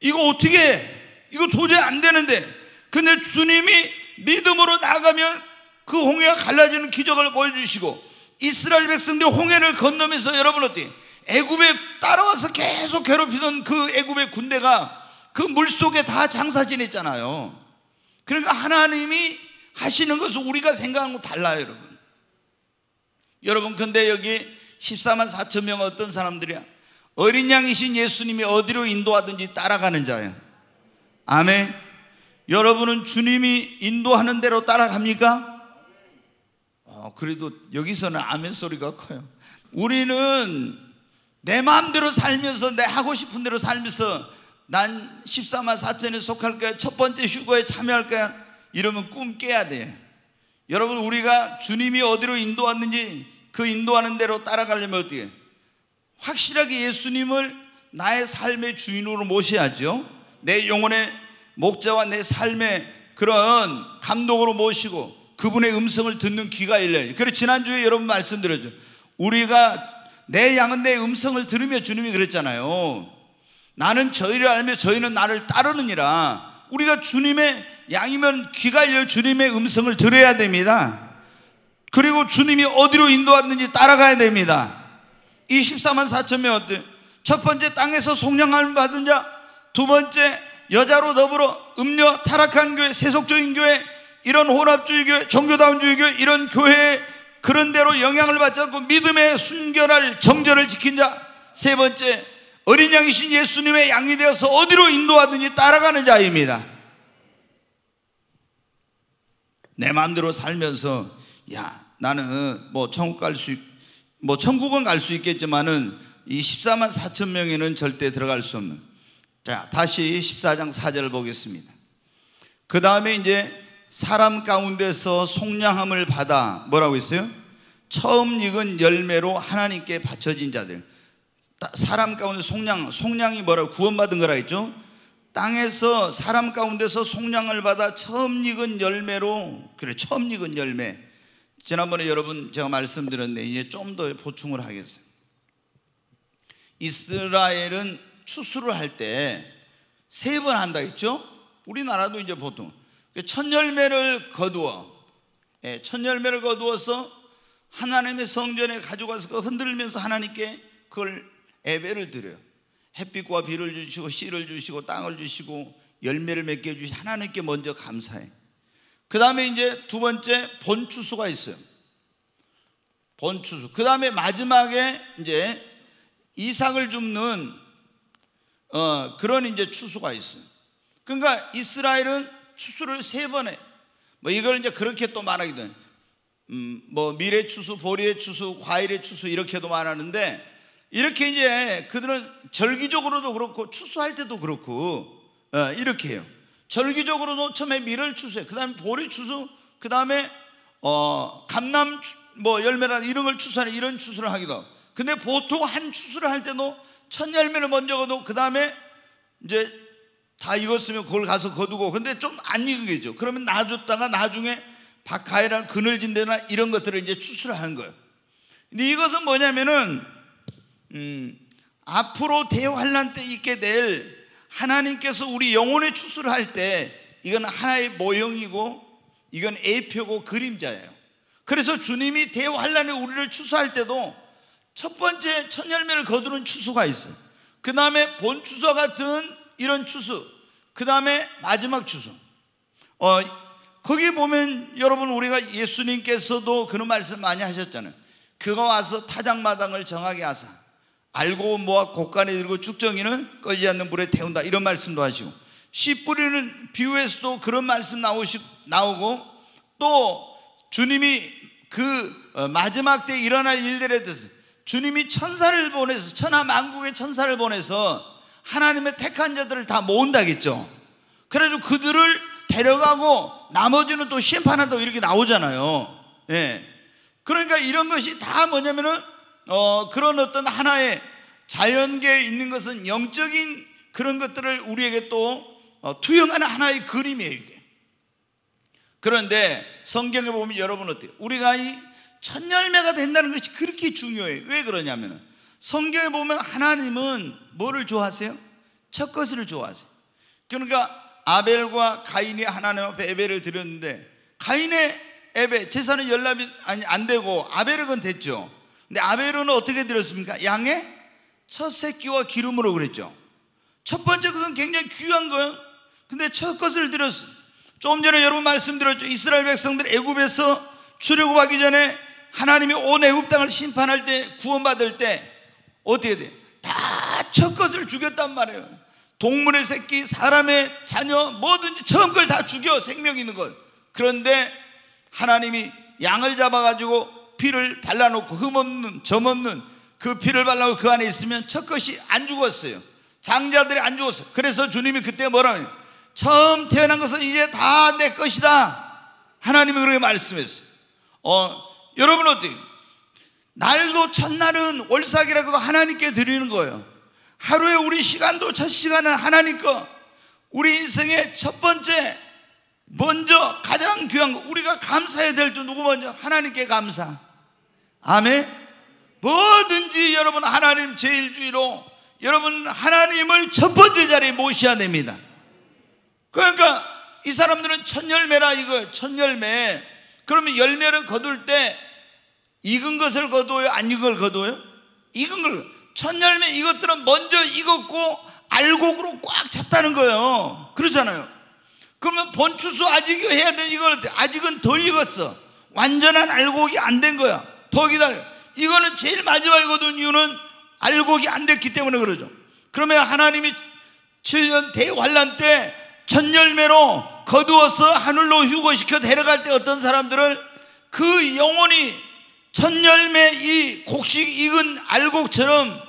이거 어떻게 해? 이거 도저히 안 되는데. 근데 주님이 믿음으로 나가면 그 홍해가 갈라지는 기적을 보여주시고 이스라엘 백성들이 홍해를 건너면서 여러분 어때? 애굽에 따라와서 계속 괴롭히던 그 애굽의 군대가 그 물 속에 다 장사 지냈잖아요. 그러니까 하나님이 하시는 것은 우리가 생각하는 거 달라요, 여러분. 여러분, 근데 여기 14만 4천 명 어떤 사람들이야? 어린 양이신 예수님이 어디로 인도하든지 따라가는 자예 아멘. 여러분은 주님이 인도하는 대로 따라갑니까? 어, 그래도 여기서는 아멘 소리가 커요. 우리는 내 마음대로 살면서 내 하고 싶은 대로 살면서 난 14만 4천에 속할 거야. 첫 번째 휴거에 참여할 거야. 이러면 꿈 깨야 돼. 여러분, 우리가 주님이 어디로 인도왔는지 그 인도하는 대로 따라가려면 어떻게? 해? 확실하게 예수님을 나의 삶의 주인으로 모셔야죠. 내 영혼의 목자와 내 삶의 그런 감독으로 모시고 그분의 음성을 듣는 귀가 열려요. 그래서 지난주에 여러분 말씀드렸죠. 우리가 내 양은 내 음성을 들으며 주님이 그랬잖아요. 나는 저희를 알며 저희는 나를 따르느니라. 우리가 주님의 양이면 귀가 열 주님의 음성을 들어야 됩니다. 그리고 주님이 어디로 인도하는지 따라가야 됩니다. 2 14만 4천 명 어때요? 첫 번째 땅에서 송량함을 받은 자, 두 번째 여자로 더불어 음녀 타락한 교회, 세속적인 교회, 이런 혼합주의 교회, 종교다운주의 교회 이런 교회에 그런 대로 영향을 받지 않고 믿음의 순결할 정절을 지킨 자, 세 번째 어린 양이신 예수님의 양이 되어서 어디로 인도하든지 따라가는 자입니다. 내 마음대로 살면서 야 나는 뭐 천국 갈 수 뭐 천국은 갈 수 있겠지만은 이 14만 4천 명에는 절대 들어갈 수 없는 자 다시 14장 4절을 보겠습니다. 그 다음에 이제 사람 가운데서 속량함을 받아 뭐라고 했어요? 처음 익은 열매로 하나님께 바쳐진 자들 사람 가운데 속량, 속량이 뭐라고 구원받은 거라 했죠? 땅에서 사람 가운데서 속량을 받아 처음 익은 열매로 그래 처음 익은 열매 지난번에 여러분 제가 말씀드렸는데 이제 좀 더 보충을 하겠어요. 이스라엘은 추수를 할 때 세 번 한다 했죠? 우리나라도 이제 보통 그 첫 열매를 거두어 예, 첫 열매를 거두어서 하나님의 성전에 가져가서 그 흔들면서 하나님께 그걸 예배를 드려요. 햇빛과 비를 주시고 씨를 주시고 땅을 주시고 열매를 맺게 해주신 하나님께 먼저 감사해. 그 다음에 이제 두 번째 본추수가 있어요. 본추수. 그 다음에 마지막에 이제 이삭을 줍는 어, 그런 이제 추수가 있어요. 그러니까 이스라엘은 추수를 세 번 해. 뭐 이걸 이제 그렇게 또 말하기도 해. 음, 뭐 미래 추수, 보리의 추수, 과일의 추수 이렇게도 말하는데 이렇게 이제 그들은 절기적으로도 그렇고 추수할 때도 그렇고 어, 이렇게 해요. 절기적으로도 처음에 밀을 추수해. 그다음에 보리 추수, 그다음에 어, 감남 뭐 열매라 이런 걸 추수하는 이런 추수를 하기도 하고. 근데 보통 한 추수를 할 때도 첫 열매를 먼저 거두 그다음에 이제 다 익었으면 그걸 가서 거두고 근데 좀 안 익은 게죠. 그러면 놔줬다가 나중에 박하이랑 그늘진 데나 이런 것들을 이제 추수를 하는 거예요. 근데 이것은 뭐냐면은 음, 앞으로 대환란 때 있게 될 하나님께서 우리 영혼의 추수를 할 때 이건 하나의 모형이고 이건 애표고 그림자예요. 그래서 주님이 대환란에 우리를 추수할 때도 첫 번째 첫 열매를 거두는 추수가 있어요. 그 다음에 본 추수와 같은 이런 추수, 그 다음에 마지막 추수. 어, 거기 보면 여러분 우리가 예수님께서도 그런 말씀 많이 하셨잖아요. 그가 와서 타작마당을 정하게 하사. 알고 모아 곡간에 들고 죽정이는 꺼지지 않는 불에 태운다 이런 말씀도 하시고 씨 뿌리는 비유에서도 그런 말씀 나오시, 나오고 또 주님이 그 어, 마지막 때 일어날 일들에 대해서 주님이 천사를 보내서 천하 만국의 천사를 보내서 하나님의 택한 자들을 다 모은다겠죠. 그래도 그들을 데려가고 나머지는 또 심판한다고 이렇게 나오잖아요. 예. 그러니까 이런 것이 다 뭐냐면은 어, 그런 어떤 하나의 자연계에 있는 것은 영적인 그런 것들을 우리에게 또 어, 투영하는 하나의 그림이에요, 이게. 그런데 성경에 보면 여러분 어때요? 우리가 이 첫열매가 된다는 것이 그렇게 중요해요. 왜 그러냐면 성경에 보면 하나님은 뭐를 좋아하세요? 첫 것을 좋아하세요. 그러니까 아벨과 가인이 하나님 앞에 예배를 드렸는데 가인의 에베, 재산은 연락이 안 되고 아벨은 됐죠. 근데 아벨은 어떻게 드렸습니까? 양의 첫 새끼와 기름으로 그랬죠. 첫 번째 것은 굉장히 귀한 거예요. 근데 첫 것을 드렸어 조금 전에 여러분 말씀드렸죠. 이스라엘 백성들 애굽에서 출애굽하기 전에 하나님이 온 애굽 땅을 심판할 때 구원받을 때 어떻게 돼? 다 첫 것을 죽였단 말이에요. 동물의 새끼, 사람의 자녀, 뭐든지 처음 걸 다 죽여 생명 있는 걸. 그런데 하나님이 양을 잡아가지고 피를 발라놓고 흠없는 점없는 그 피를 발라놓고 그 안에 있으면 첫 것이 안 죽었어요 장자들이 안 죽었어요 그래서 주님이 그때 뭐라고 처음 태어난 것은 이제 다 내 것이다 하나님이 그렇게 말씀했어요 어, 여러분 어때요? 날도 첫날은 월삭이라고도 하나님께 드리는 거예요 하루에 우리 시간도 첫 시간은 하나님 거 우리 인생의 첫 번째 먼저 가장 귀한 거 우리가 감사해야 될줄 누구 먼저 하나님께 감사 아멘. 뭐든지 여러분 하나님 제일주의로 여러분 하나님을 첫 번째 자리에 모셔야 됩니다. 그러니까 이 사람들은 천열매라 이거 천열매. 그러면 열매를 거둘 때 익은 것을 거둬요, 안 익은 걸 거둬요? 익은 걸 천열매 이것들은 먼저 익었고 알곡으로 꽉 찼다는 거예요. 그렇잖아요. 그러면 본추수 아직 해야 돼. 이걸 아직은 덜 익었어. 완전한 알곡이 안 된 거야. 더 기다려. 이거는 제일 마지막이거든. 이유는 알곡이 안 됐기 때문에 그러죠. 그러면 하나님이 7년 대환란 때 천열매로 거두어서 하늘로 휴거시켜 데려갈 때 어떤 사람들을 그 영혼이 천열매 이 곡식 익은 알곡처럼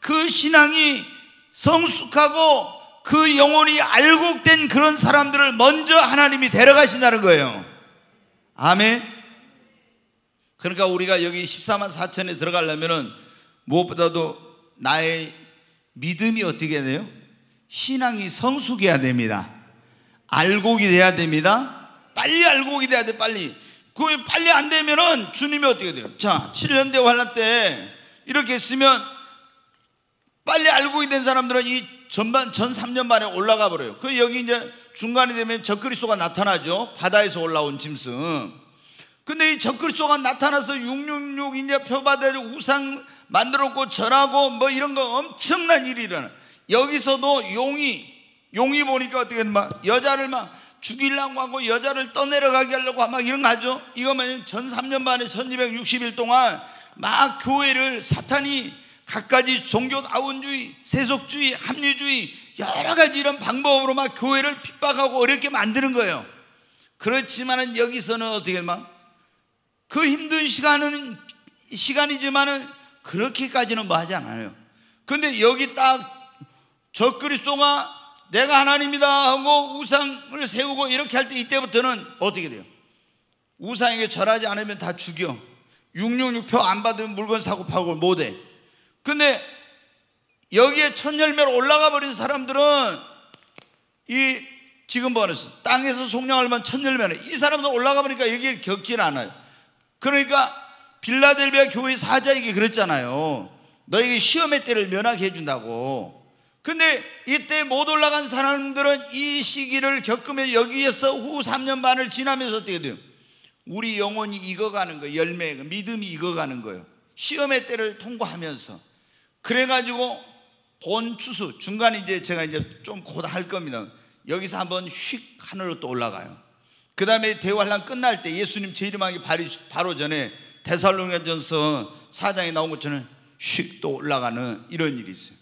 그 신앙이 성숙하고 그 영혼이 알곡된 그런 사람들을 먼저 하나님이 데려가신다는 거예요. 아멘. 그러니까 우리가 여기 14만 4천에 들어가려면은 무엇보다도 나의 믿음이 어떻게 돼요? 신앙이 성숙해야 됩니다. 알곡이 돼야 됩니다. 빨리 알곡이 돼야 돼, 빨리. 그게 빨리 안 되면은 주님이 어떻게 돼요? 자, 7년대 환란 때 이렇게 했으면 빨리 알곡이 된 사람들은 이 전반, 전 3년 만에 올라가 버려요. 그 여기 이제 중간이 되면 적그리스도가 나타나죠. 바다에서 올라온 짐승. 근데 이적글리스가 나타나서 666 이제 표바대로 우상 만들었고 절하고 뭐 이런 거 엄청난 일이 일어나. 여기서도 용이 용이 보니까 어떻게 막 여자를 막 죽이려고 하고 여자를 떠내려가게 하려고 막 이런 거 하죠. 이거만 전 3년 만에 1260일 동안 막 교회를 사탄이 각가지 종교 아원주의, 세속주의, 합리주의 여러 가지 이런 방법으로 막 교회를 핍박하고 어렵게 만드는 거예요. 그렇지만은 여기서는 어떻게 막그 힘든 시간은 시간이지만은 그렇게까지는 뭐 하지 않아요. 근데 여기 딱저그리스도가 내가 하나님이다 하고 우상을 세우고 이렇게 할 때 이때부터는 어떻게 돼요? 우상에게 절하지 않으면 다 죽여. 666표 안 받으면 물건 사고 파고 못 해. 근데 여기에 천열매로 올라가 버린 사람들은 이 지금 보면서 땅에서 속량할만 천열매는 이 사람도 올라가 버리니까 여기에 겪진 않아요. 그러니까 빌라델비아 교회 사자에게 그랬잖아요. 너에게 시험의 때를 면하게 해준다고. 근데 이때 못 올라간 사람들은 이 시기를 겪으며 여기에서 후 3년 반을 지나면서 어떻게 돼요? 우리 영혼이 익어가는 거예요. 열매, 믿음이 익어가는 거예요. 시험의 때를 통과하면서. 그래가지고 본추수, 중간에 이제 제가 이제 좀곧할 겁니다. 여기서 한번 휙 하늘로 또 올라가요. 그 다음에 대화랑 끝날 때 예수님 재림하기 바로 전에 대살로니가전서 4장에 나온 것처럼 슉 또 올라가는 이런 일이 있어요.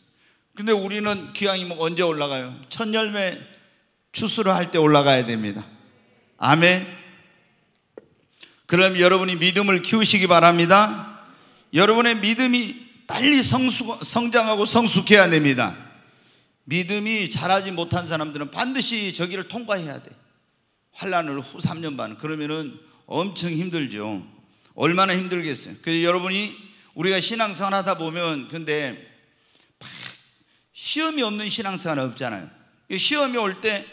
근데 우리는 기왕이면 뭐 언제 올라가요? 첫 열매 추수를 할 때 올라가야 됩니다. 아멘. 그럼 여러분이 믿음을 키우시기 바랍니다. 여러분의 믿음이 빨리 성수, 성장하고 성숙해야 됩니다. 믿음이 자라지 못한 사람들은 반드시 저기를 통과해야 돼. 환란을 후 3년 반 그러면은 엄청 힘들죠. 얼마나 힘들겠어요. 그래서 여러분이 우리가 신앙생활 하다 보면 근데 시험이 없는 신앙생활 없잖아요. 시험이 올 때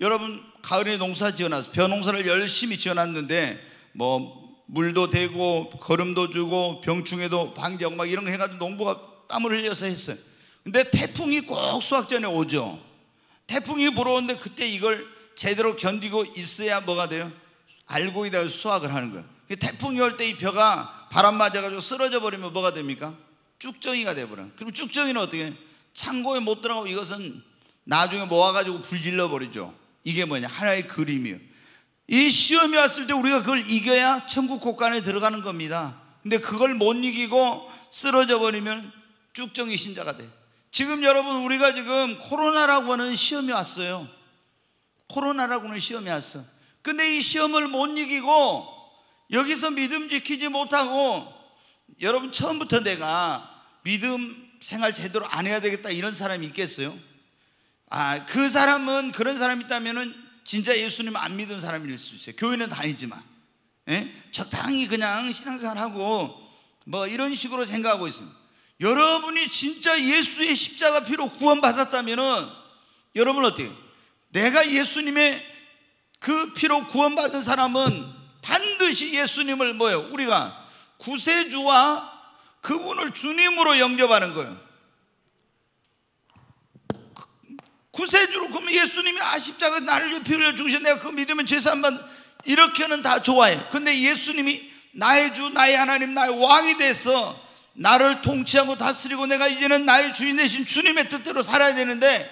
여러분 가을에 농사 지어놨어요 벼농사를 열심히 지어놨는데 뭐 물도 대고 거름도 주고 병충해도 방지하고 막 이런 거 해가지고 농부가 땀을 흘려서 했어요. 근데 태풍이 꼭 수확 전에 오죠. 태풍이 불어오는데 그때 이걸 제대로 견디고 있어야 뭐가 돼요? 알고 있다가 수확을 하는 거예요. 그 태풍이 올 때 이 벼가 바람 맞아가지고 쓰러져 버리면 뭐가 됩니까? 쭉정이가 돼버려. 그럼 쭉정이는 어떻게? 해요? 창고에 못 들어가고 이것은 나중에 모아가지고 불질러 버리죠. 이게 뭐냐? 하나의 그림이에요. 이 시험이 왔을 때 우리가 그걸 이겨야 천국 곳간에 들어가는 겁니다. 근데 그걸 못 이기고 쓰러져 버리면 쭉정이 신자가 돼. 지금 여러분 우리가 지금 코로나라고 하는 시험이 왔어요. 코로나라고는 시험이 왔어. 근데 이 시험을 못 이기고 여기서 믿음 지키지 못하고 여러분 처음부터 내가 믿음 생활 제대로 안 해야 되겠다 이런 사람이 있겠어요? 아, 그 사람은 그런 사람이 있다면은 진짜 예수님 안 믿은 사람일 수 있어요. 교회는 다니지만. 예? 적당히 그냥 신앙생활하고 뭐 이런 식으로 생각하고 있습니다. 여러분이 진짜 예수의 십자가 피로 구원받았다면은 여러분 어때요? 내가 예수님의 그 피로 구원받은 사람은 반드시 예수님을 뭐예요? 우리가 구세주와 그분을 주님으로 영접하는 거예요. 구세주로 그러면 예수님이 아십자가 나를 위해 피 흘려 죽으신 내가 그 믿으면 제사 한번 이렇게는 다 좋아해. 근데 예수님이 나의 주, 나의 하나님, 나의 왕이 돼서 나를 통치하고 다스리고 내가 이제는 나의 주인 되신 주님의 뜻대로 살아야 되는데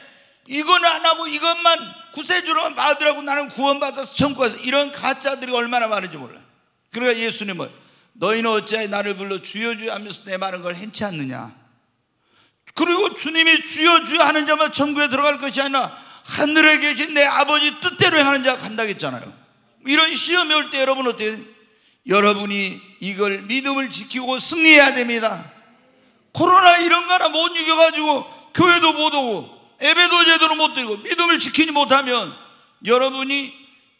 이건 안 하고 이것만 구세주로만 받으라고 나는 구원받아서 천국에서 이런 가짜들이 얼마나 많은지 몰라. 그러니까 예수님은 뭐, 너희는 어찌하 나를 불러 주여 주여 하면서 내 말은 걸 행치 않느냐. 그리고 주님이 주여 주여 하는 자만 천국에 들어갈 것이 아니라 하늘에 계신 내 아버지 뜻대로 행하는 자가 간다 했잖아요. 이런 시험이 올 때 여러분 어떻게 여러분이 이걸 믿음을 지키고 승리해야 됩니다. 코로나 이런 거 하나 못 이겨가지고 교회도 못 오고 예배도 제대로 못 드리고 믿음을 지키지 못하면 여러분이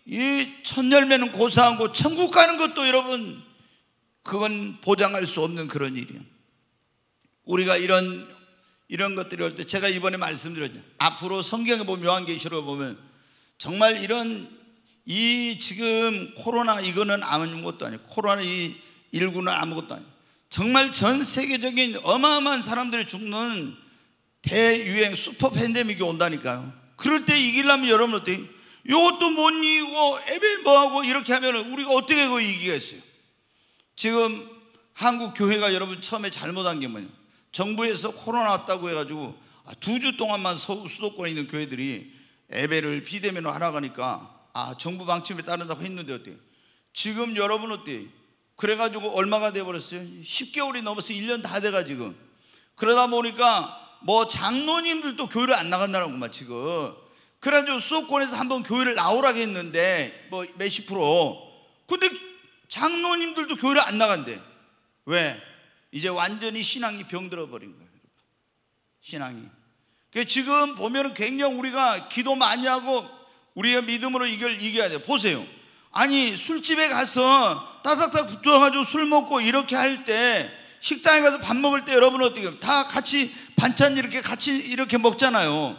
이 첫열매는 고사하고 천국 가는 것도 여러분 그건 보장할 수 없는 그런 일이에요. 우리가 이런 이런 것들이 올 때 제가 이번에 말씀드렸죠. 앞으로 성경에 보면 요한계시록 보면 정말 이런 이 지금 코로나 이거는 아무것도 아니고 코로나 이 일구는 아무것도 아니에요 정말 전 세계적인 어마어마한 사람들이 죽는 대유행 슈퍼 팬데믹이 온다니까요. 그럴 때 이기려면 여러분 어때? 이것도 못 이기고 애매 뭐하고 이렇게 하면 우리가 어떻게 그 이기겠어요? 지금 한국 교회가 여러분 처음에 잘못한 게 뭐냐? 정부에서 코로나 왔다고 해가지고 아, 두주 동안만 서울 수도권에 있는 교회들이 예배를 비대면으로 하라가니까아 정부 방침에 따른다고 했는데 어때? 지금 여러분 어때? 그래가지고 얼마가 돼버렸어요? 10개월이 넘어서 1년 다 돼가 지금 그러다 보니까 뭐 장로님들도 교회를 안 나간다는구만 지금. 그래가지고 수도권에서 한 번 교회를 나오라고 했는데 뭐 몇십 프로. 근데 장로님들도 교회를 안 나간대. 왜? 이제 완전히 신앙이 병들어 버린 거예요. 신앙이. 그 지금 보면은 굉장히 우리가 기도 많이 하고 우리의 믿음으로 이걸 이겨야 돼 보세요. 아니 술집에 가서 따닥따닥 붙어가지고 술 먹고 이렇게 할 때 식당에 가서 밥 먹을 때 여러분 어떻게 다 같이 반찬 이렇게 같이 이렇게 먹잖아요.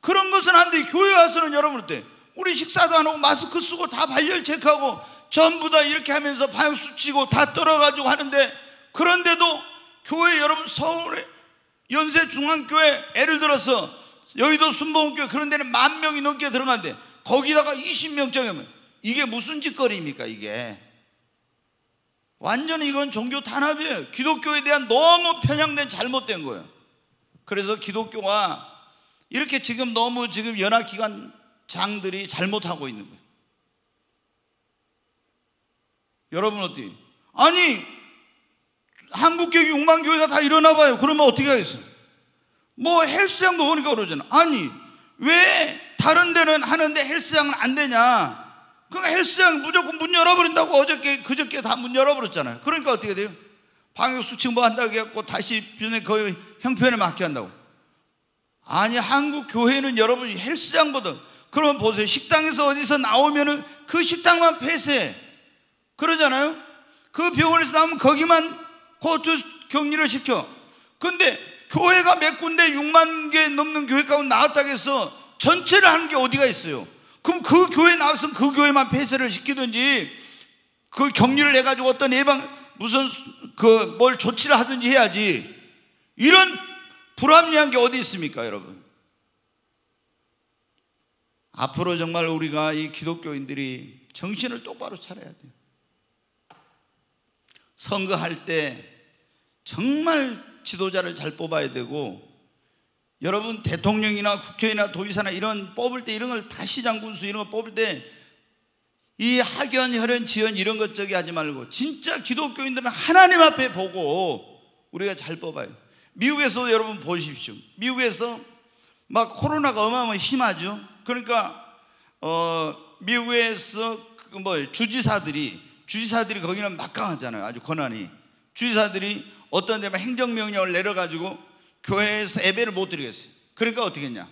그런 것은 안돼 교회 와서는 여러분 어때? 우리 식사도 안 하고 마스크 쓰고 다 발열 체크하고 전부 다 이렇게 하면서 방수 치고 다 떨어가지고 하는데 그런데도 교회 여러분 서울에 연세 중앙교회 예를 들어서 여의도 순복음교회 그런 데는 만 명이 넘게 들어는데 거기다가 20명짜리면 이게 무슨 짓거리입니까 이게? 완전히 이건 종교 탄압이에요. 기독교에 대한 너무 편향된 잘못된 거예요. 그래서 기독교가 이렇게 지금 너무 지금 연합기관 장들이 잘못하고 있는 거예요. 여러분 어디? 아니 한국교회 만 교회가 다 일어나 봐요. 그러면 어떻게 하겠어요? 뭐 헬스장도 오니까 그러잖아. 아니 왜 다른 데는 하는데 헬스장은 안 되냐? 그러니까 헬스장 무조건 문 열어버린다고 어저께 그저께 다 문 열어버렸잖아요. 그러니까 어떻게 돼요? 방역수칙 뭐 한다고 해갖고 다시 변에 거의 그 형편에 맞게 한다고. 아니, 한국 교회는 여러분 헬스장보다, 그러면 보세요. 식당에서 어디서 나오면은 그 식당만 폐쇄. 그러잖아요? 그 병원에서 나오면 거기만 코트 격리를 시켜. 근데 교회가 몇 군데 6만 개 넘는 교회 가운데 나왔다고 해서 전체를 하는 게 어디가 있어요? 그럼 그 교회 나왔으면 그 교회만 폐쇄를 시키든지 그 격리를 해가지고 어떤 예방, 무슨 그 뭘 조치를 하든지 해야지. 이런 불합리한 게 어디 있습니까, 여러분? 앞으로 정말 우리가 이 기독교인들이 정신을 똑바로 차려야 돼요. 선거할 때 정말 지도자를 잘 뽑아야 되고 여러분 대통령이나 국회의나 원이 도지사나 이런 뽑을 때 이런 걸 다 시장군수 이런 거 뽑을 때이 학연, 혈연, 지연 이런 것 저기 하지 말고 진짜 기독교인들은 하나님 앞에 보고 우리가 잘 뽑아요. 미국에서도 여러분 보십시오. 미국에서 막 코로나가 어마어마 심하죠. 그러니까 어 미국에서 그 뭐 주지사들이 주지사들이 거기는 막강하잖아요. 아주 권한이 주지사들이 어떤 데 행정명령을 내려가지고 교회에서 예배를 못 드리겠어요. 그러니까 어떻게 했냐?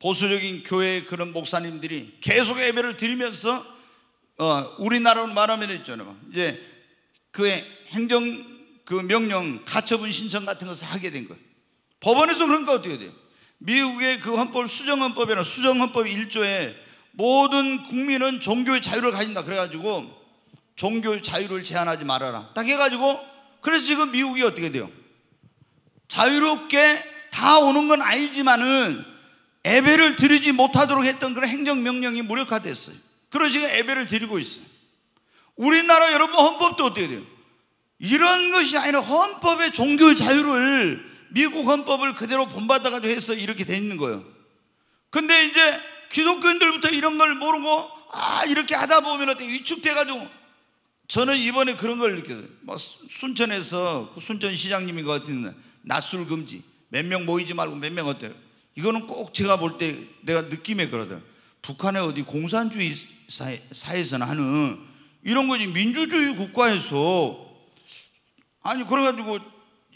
보수적인 교회의 그런 목사님들이 계속 예배를 드리면서 어, 우리나라로 말하면 했잖아요 뭐, 이제 그 행정 그 명령 가처분 신청 같은 것을 하게 된 거예요. 법원에서 그러니 어떻게 돼요? 미국의 그 헌법 수정헌법에는 수정헌법 1조에 모든 국민은 종교의 자유를 가진다 그래가지고 종교의 자유를 제한하지 말아라 딱 해가지고 그래서 지금 미국이 어떻게 돼요? 자유롭게 다 오는 건 아니지만은 예배를 드리지 못하도록 했던 그런 행정명령이 무력화됐어요. 그래서 지금 예배를 드리고 있어요. 우리나라 여러분 헌법도 어떻게 돼요? 이런 것이 아니라 헌법의 종교 자유를 미국 헌법을 그대로 본받아가지고 해서 이렇게 돼 있는 거예요. 근데 이제 기독교인들부터 이런 걸 모르고 아 이렇게 하다 보면 어떻게 위축돼가지고 저는 이번에 그런 걸느껴어요 뭐 순천에서 그 순천 시장님이 그 같은 데 낮술 금지 몇 명 모이지 말고 몇 명 어때요? 이거는 꼭 제가 볼 때 내가 느낌에 그러든 북한의 어디 공산주의 사회, 사회에서나 하는 이런 거지 민주주의 국가에서 아니 그래가지고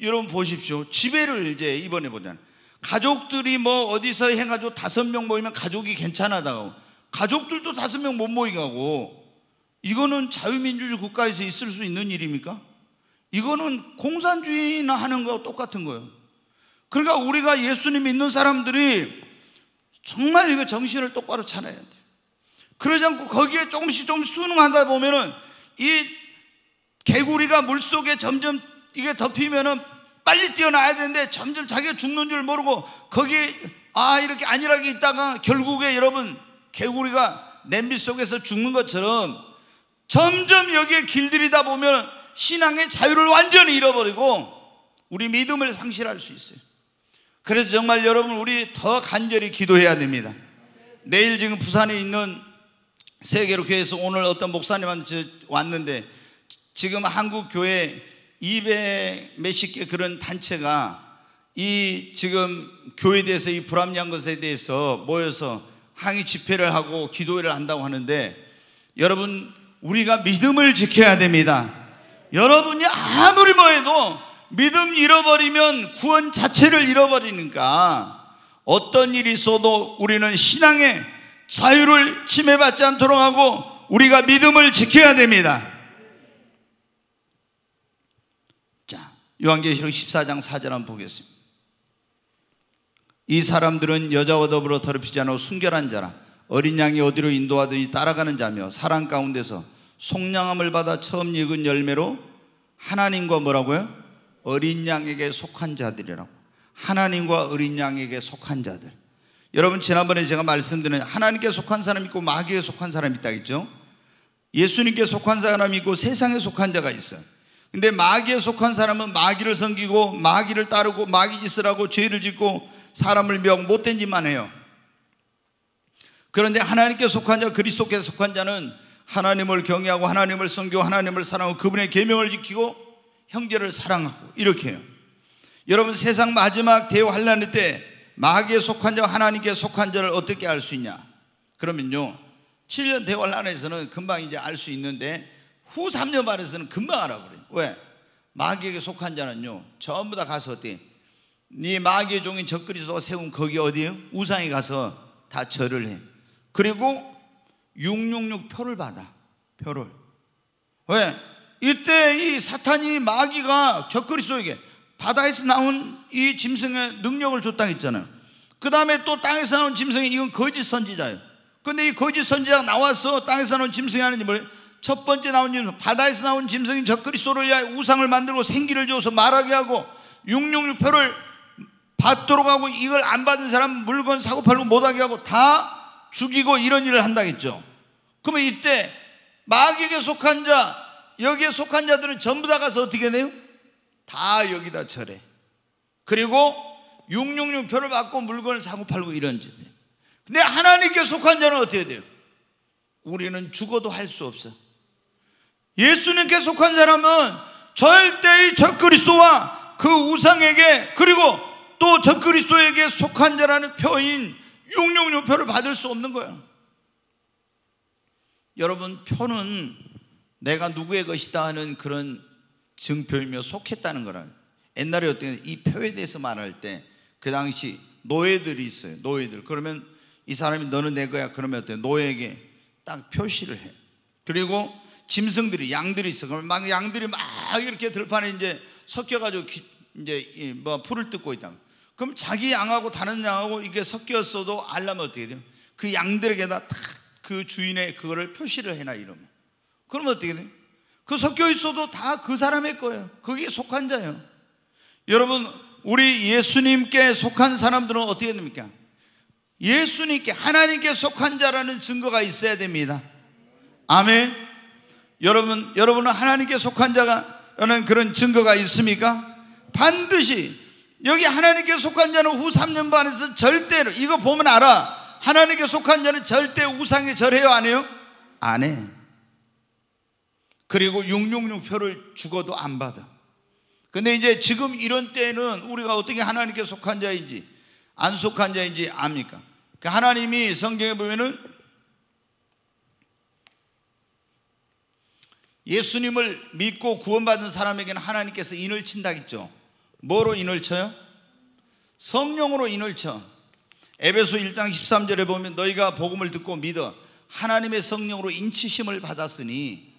여러분 보십시오 지배를 이제 이번에 보자아 가족들이 뭐 어디서 해가지고 다섯 명 모이면 가족이 괜찮아다고 가족들도 다섯 명 못모이가고 이거는 자유민주주의 국가에서 있을 수 있는 일입니까? 이거는 공산주의나 하는 거 똑같은 거예요 그러니까 우리가 예수님 믿는 사람들이 정말 이거 정신을 똑바로 차려야 돼요. 그러지 않고 거기에 조금씩 좀 순응하다 보면은 이 개구리가 물 속에 점점 이게 덮이면은 빨리 뛰어나야 되는데 점점 자기가 죽는 줄 모르고 거기 아 이렇게 안일하게 있다가 결국에 여러분 개구리가 냄비 속에서 죽는 것처럼 점점 여기에 길들이다 보면 신앙의 자유를 완전히 잃어버리고 우리 믿음을 상실할 수 있어요. 그래서 정말 여러분 우리 더 간절히 기도해야 됩니다. 내일 지금 부산에 있는 세계로 교회에서 오늘 어떤 목사님한테 왔는데 지금 한국 교회 200 몇십 개 그런 단체가 이 지금 교회에 대해서 이 불합리한 것에 대해서 모여서 항의 집회를 하고 기도회를 한다고 하는데 여러분 우리가 믿음을 지켜야 됩니다. 여러분이 아무리 뭐해도 믿음 잃어버리면 구원 자체를 잃어버리니까 어떤 일이 있어도 우리는 신앙의 자유를 침해받지 않도록 하고 우리가 믿음을 지켜야 됩니다. 자, 요한계시록 14장 4절 한번 보겠습니다. 이 사람들은 여자와 더불어 더럽히지 않아 순결한 자라 어린 양이 어디로 인도하든지 따라가는 자며 사랑 가운데서 속량함을 받아 처음 익은 열매로 하나님과 뭐라고요? 어린 양에게 속한 자들이라고. 하나님과 어린 양에게 속한 자들. 여러분 지난번에 제가 말씀드린 하나님께 속한 사람 있고 마귀에 속한 사람 있다 했죠. 예수님께 속한 사람이 있고 세상에 속한 자가 있어요. 근데 마귀에 속한 사람은 마귀를 섬기고 마귀를 따르고 마귀 짓을 하고 죄를 짓고 사람을 명 못된 짓만 해요. 그런데 하나님께 속한 자 그리스도께 속한 자는 하나님을 경외하고 하나님을 섬기고 하나님을 사랑하고 그분의 계명을 지키고 형제를 사랑하고 이렇게 해요. 여러분 세상 마지막 대 환란 때 마귀에 속한 자 하나님께 속한 자를 어떻게 알 수 있냐? 그러면요. 7년 대 환란에서는 금방 이제 알 수 있는데 후 3년 반에서는 금방 알아 버려요. 왜? 마귀에게 속한 자는요. 전부 다 가서 어때? 네 마귀의 종인 적그리스도가 세운 거기 어디에요? 우상에 가서 다 절을 해. 그리고 666 표를 받아. 표를. 왜? 이 사탄이 마귀가 적그리스도에게 바다에서 나온 이 짐승의 능력을 줬다 했잖아요. 그 다음에 또 땅에서 나온 짐승이 이건 거짓 선지자예요. 근데 이 거짓 선지자가 나와서 땅에서 나온 짐승이 하는 짐을첫 번째 나온 짐승, 바다에서 나온 짐승이 적그리스도를 위하여 우상을 만들고 생기를 줘서 말하게 하고 666표를 받도록 하고 이걸 안 받은 사람 물건 사고 팔고 못하게 하고 다 죽이고 이런 일을 한다겠죠. 그러면 이때 마귀에게 속한 자, 여기에 속한 자들은 전부 다 가서 어떻게 되요? 다 여기다 절해. 그리고 666 표를 받고 물건을 사고 팔고 이런 짓을. 근데 하나님께 속한 자는 어떻게 돼요? 우리는 죽어도 할 수 없어. 예수님께 속한 사람은 절대의 적그리스도와 그 우상에게 그리고 또 적그리스도에게 속한 자라는 표인 666표를 받을 수 없는 거예요. 여러분 표는 내가 누구의 것이다 하는 그런 증표이며 속했다는 거라. 옛날에 어떤 이 표에 대해서 말할 때 그 당시 노예들이 있어요. 노예들. 그러면 이 사람이 너는 내 거야. 그러면 어때? 노예에게 딱 표시를 해. 그리고 짐승들이 양들이 있어. 그러면 막 양들이 막 이렇게 들판에 이제 섞여가지고 귀, 이제 뭐 풀을 뜯고 있다. 그럼 자기 양하고 다른 양하고 이게 섞였어도 알람면 어떻게 돼요? 그 양들에게다 딱그 주인의 그거를 표시를 해놔 이러면. 그러면 어떻게 돼요? 그 섞여 있어도 다 그 사람의 거예요. 그게 속한 자예요. 여러분, 우리 예수님께 속한 사람들은 어떻게 됩니까? 예수님께, 하나님께 속한 자라는 증거가 있어야 됩니다. 아멘. 여러분, 여러분은 하나님께 속한 자라는 그런 증거가 있습니까? 반드시 여기 하나님께 속한 자는 후 3년 반에서 절대로 이거 보면 알아. 하나님께 속한 자는 절대 우상에 절해요, 안 해요? 안 해. 그리고 666표를 죽어도 안 받아. 근데 이제 지금 이런 때는 우리가 어떻게 하나님께 속한 자인지 안 속한 자인지 압니까? 그 하나님이 성경에 보면은 예수님을 믿고 구원받은 사람에게는 하나님께서 인을 친다겠죠. 뭐로 인을 쳐요? 성령으로 인을 쳐. 에베소 1장 13절에 보면 너희가 복음을 듣고 믿어 하나님의 성령으로 인치심을 받았으니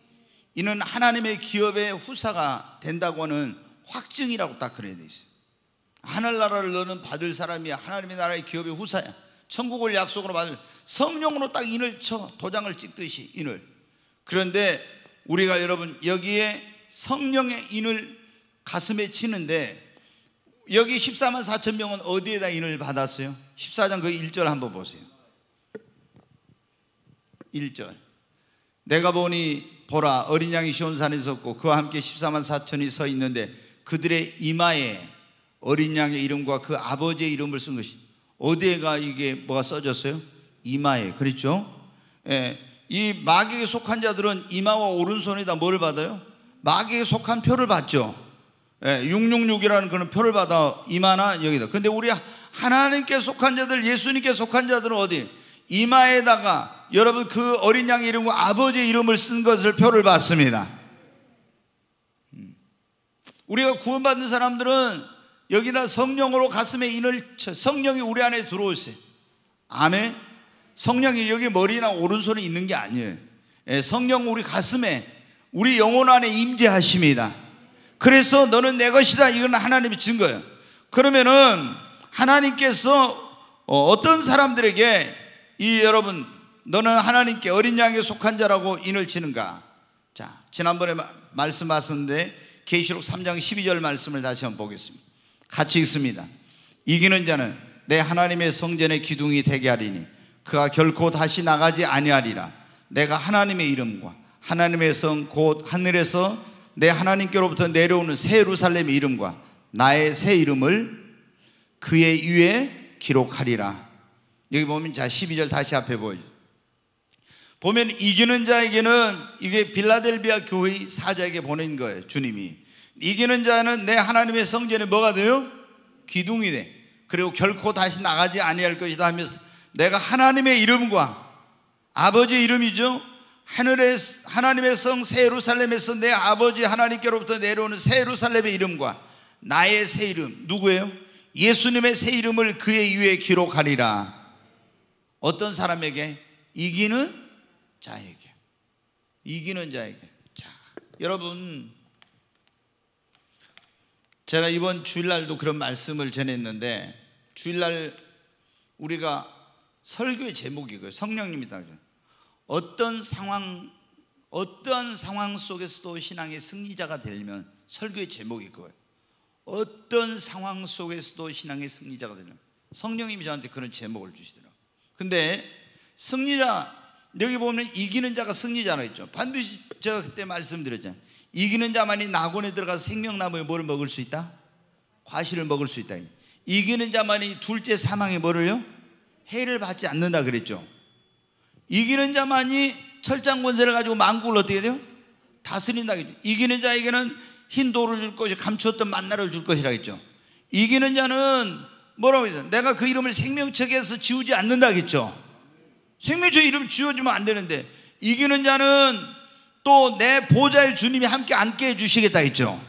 이는 하나님의 기업의 후사가 된다고 하는 확증이라고 딱 그래야 돼 있어요. 하늘나라를 너는 받을 사람이야. 하나님의 나라의 기업의 후사야. 천국을 약속으로 받을 성령으로 딱 인을 쳐 도장을 찍듯이 인을. 그런데 우리가 여러분 여기에 성령의 인을 가슴에 치는데 여기 14만 4천 명은 어디에다 인을 받았어요? 14장 그 1절 한번 보세요. 1절. 내가 보니 보라 어린 양이 시온산에 섰고 그와 함께 14만 4천이 서 있는데 그들의 이마에 어린 양의 이름과 그 아버지의 이름을 쓴 것이 어디에가 이게 뭐가 써졌어요? 이마에 그랬죠? 예, 이 마귀에 속한 자들은 이마와 오른손에다 뭐를 받아요? 마귀에 속한 표를 받죠. 예, 666이라는 그런 표를 받아 이마나 여기다. 근데 우리 하나님께 속한 자들, 예수님께 속한 자들은 어디? 이마에다가 여러분 그 어린 양 이름과 아버지 이름을 쓴 것을 표를 받습니다. 음. 우리가 구원받는 사람들은 여기다 성령으로 가슴에 인을 쳐 성령이 우리 안에 들어오세요. 아멘. 성령이 여기 머리나 오른손에 있는 게 아니에요. 예, 성령 우리 가슴에 우리 영혼 안에 임재하십니다. 그래서 너는 내 것이다. 이건 하나님이 증거예요. 그러면은 하나님께서 어, 어떤 사람들에게 이 여러분 너는 하나님께 어린 양에 속한 자라고 인을 치는가? 자, 지난번에 말씀하셨는데 계시록 3장 12절 말씀을 다시 한번 보겠습니다. 같이 읽습니다. 이기는 자는 내 하나님의 성전의 기둥이 되게 하리니 그가 결코 다시 나가지 아니하리라. 내가 하나님의 이름과 하나님의 성 곧 하늘에서 내 하나님께로부터 내려오는 새 예루살렘의 이름과 나의 새 이름을 그의 위에 기록하리라. 여기 보면 자 12절 다시 앞에 보여줘. 보면 이기는 자에게는 이게 빌라델비아 교회의 사자에게 보낸 거예요. 주님이. 이기는 자는 내 하나님의 성전에 뭐가 돼요? 기둥이 돼. 그리고 결코 다시 나가지 아니할 것이다 하면서 내가 하나님의 이름과 아버지 이름이죠. 하늘의 하나님의 성새 예루살렘에서 내 아버지 하나님께로부터 내려오는 새 예루살렘의 이름과 나의 새 이름 누구예요? 예수님의 새 이름을 그의 위에 기록하리라. 어떤 사람에게 이기는 자에게. 이기는 자에게. 자, 여러분. 제가 이번 주일날도 그런 말씀을 전했는데, 주일날 우리가 설교의 제목이 요 성령님이 다 어떤 상황, 어떤 상황 속에서도 신앙의 승리자가 되려면 설교의 제목이 그거예요. 어떤 상황 속에서도 신앙의 승리자가 되려면 성령님이 저한테 그런 제목을 주시더라고요. 근데 승리자 여기 보면 이기는 자가 승리자라 했죠. 반드시 제가 그때 말씀드렸잖아요. 이기는 자만이 낙원에 들어가서 생명나무에 뭘 먹을 수 있다? 과실을 먹을 수 있다. 이기는 자만이 둘째 사망에 뭐를요? 해를 받지 않는다 그랬죠. 이기는 자만이 철장 권세를 가지고 망국을 어떻게 돼요? 다스린다 그죠 이기는 자에게는 흰 돌을 줄 것이 감추었던 만나를 줄 것이라 했죠. 이기는 자는 뭐라고 했어요? 내가 그 이름을 생명책에서 지우지 않는다 그랬죠. 생명의 이름 을지어주면안 되는데 이기는 자는 또 내 보좌의 주님이 함께 앉게 해주시겠다 했죠.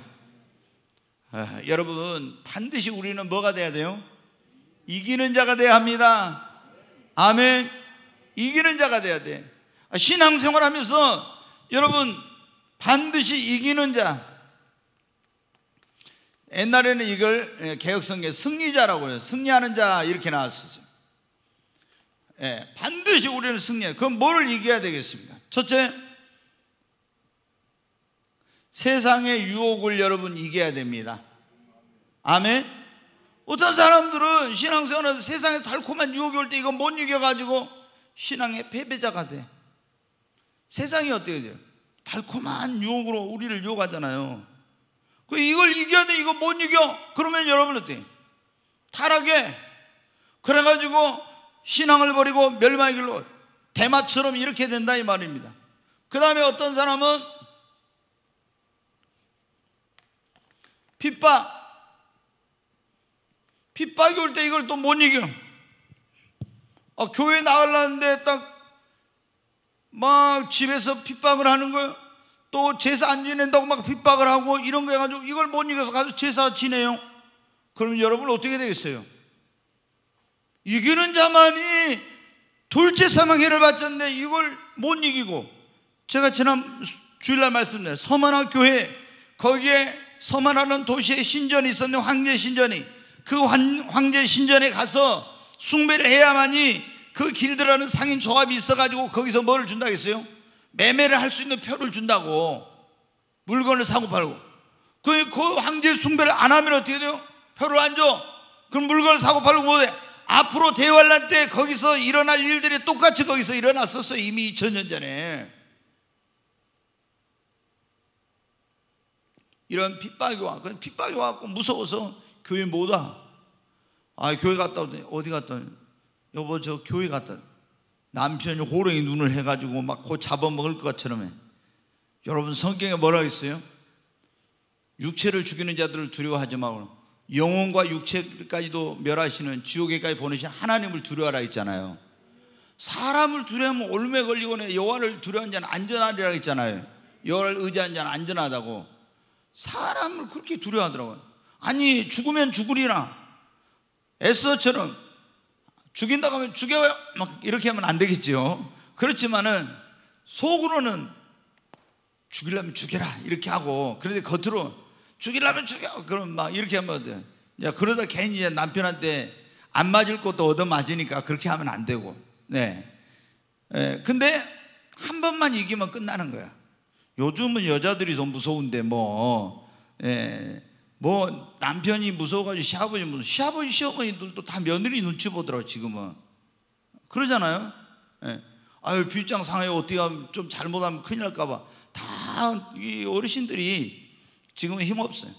아, 여러분 반드시 우리는 뭐가 돼야 돼요? 이기는 자가 돼야 합니다. 아멘. 이기는 자가 돼야 돼. 아, 신앙생활 하면서 여러분 반드시 이기는 자. 옛날에는 이걸 예, 개혁성계 승리자라고 해요. 승리하는 자 이렇게 나왔었어요. 예, 반드시 우리는 승리해 그럼 뭐를 이겨야 되겠습니까? 첫째, 세상의 유혹을 여러분 이겨야 됩니다. 아멘. 어떤 사람들은 신앙생활에서 세상에 달콤한 유혹이 올 때 이거 못 이겨가지고 신앙의 패배자가 돼. 세상이 어떻게 돼요? 달콤한 유혹으로 우리를 유혹하잖아요. 그 이걸 이겨야 돼. 이거 못 이겨. 그러면 여러분 어때? 요 타락해. 그래가지고 신앙을 버리고 멸망의 길로 대마처럼 이렇게 된다 이 말입니다. 그 다음에 어떤 사람은 핍박 핍박이 올 때 이걸 또 못 이겨. 어, 교회 나가려는데 딱 막 집에서 핍박을 하는 거예요. 또 제사 안 지낸다고 막 핍박을 하고 이런 거 해가지고 이걸 못 이겨서 가서 제사 지내요. 그럼 여러분 어떻게 되겠어요? 이기는 자만이 둘째 사망해를 받쳤는데 이걸 못 이기고 제가 지난 주일날 말씀드린 서만하 교회 거기에 서만하는 도시에 신전이 있었는데 황제 신전이 그 황제 신전에 가서 숭배를 해야만이 그 길드라는 상인 조합이 있어가지고 거기서 뭐를 준다고 했어요? 매매를 할 수 있는 표를 준다고 물건을 사고 팔고 그, 그 황제 숭배를 안 하면 어떻게 돼요? 표를 안 줘. 그럼 물건을 사고 팔고 뭐해 앞으로 대환란 때 거기서 일어날 일들이 똑같이 거기서 일어났었어요. 이미 2000년 전에. 이런 핍박이 와. 그 핍박이 와갖고 무서워서 교회 못 와. 아, 교회 갔다 오더니 어디 갔다 오니? 여보, 저 교회 갔다 오니? 남편이 호랑이 눈을 해가지고 막곧 잡아먹을 것처럼 해. 여러분 성경에 뭐라고 있어요? 육체를 죽이는 자들을 두려워하지 마고 영혼과 육체까지도 멸하시는 지옥에까지 보내신 하나님을 두려워하라 했잖아요. 사람을 두려하면 올매 걸리거 여호와를 두려운 자는 안전하리라 했잖아요. 여호와를 의지한 자는 안전하다고. 사람을 그렇게 두려워하더라고요. 아니 죽으면 죽으리라. 에서처럼 죽인다고 하면 죽여요. 막 이렇게 하면 안 되겠지요. 그렇지만은 속으로는 죽이려면 죽여라 이렇게 하고 그런데 겉으로 죽이려면 죽여. 그럼 막 이렇게 하면 돼. 야, 그러다 괜히 이제 남편한테 안 맞을 것도 얻어 맞으니까 그렇게 하면 안 되고. 네. 예, 근데 한 번만 이기면 끝나는 거야. 요즘은 여자들이 좀 무서운데 뭐, 예, 뭐 남편이 무서워가지고 시아버지 무서 뭐, 시아버지 시어머니들도 다 며느리 눈치 보더라고 지금은 그러잖아요. 예. 아유 빚장 상해 어떻게 하면 좀 잘못하면 큰일 날까봐 다 이 어르신들이 지금은 힘없어요.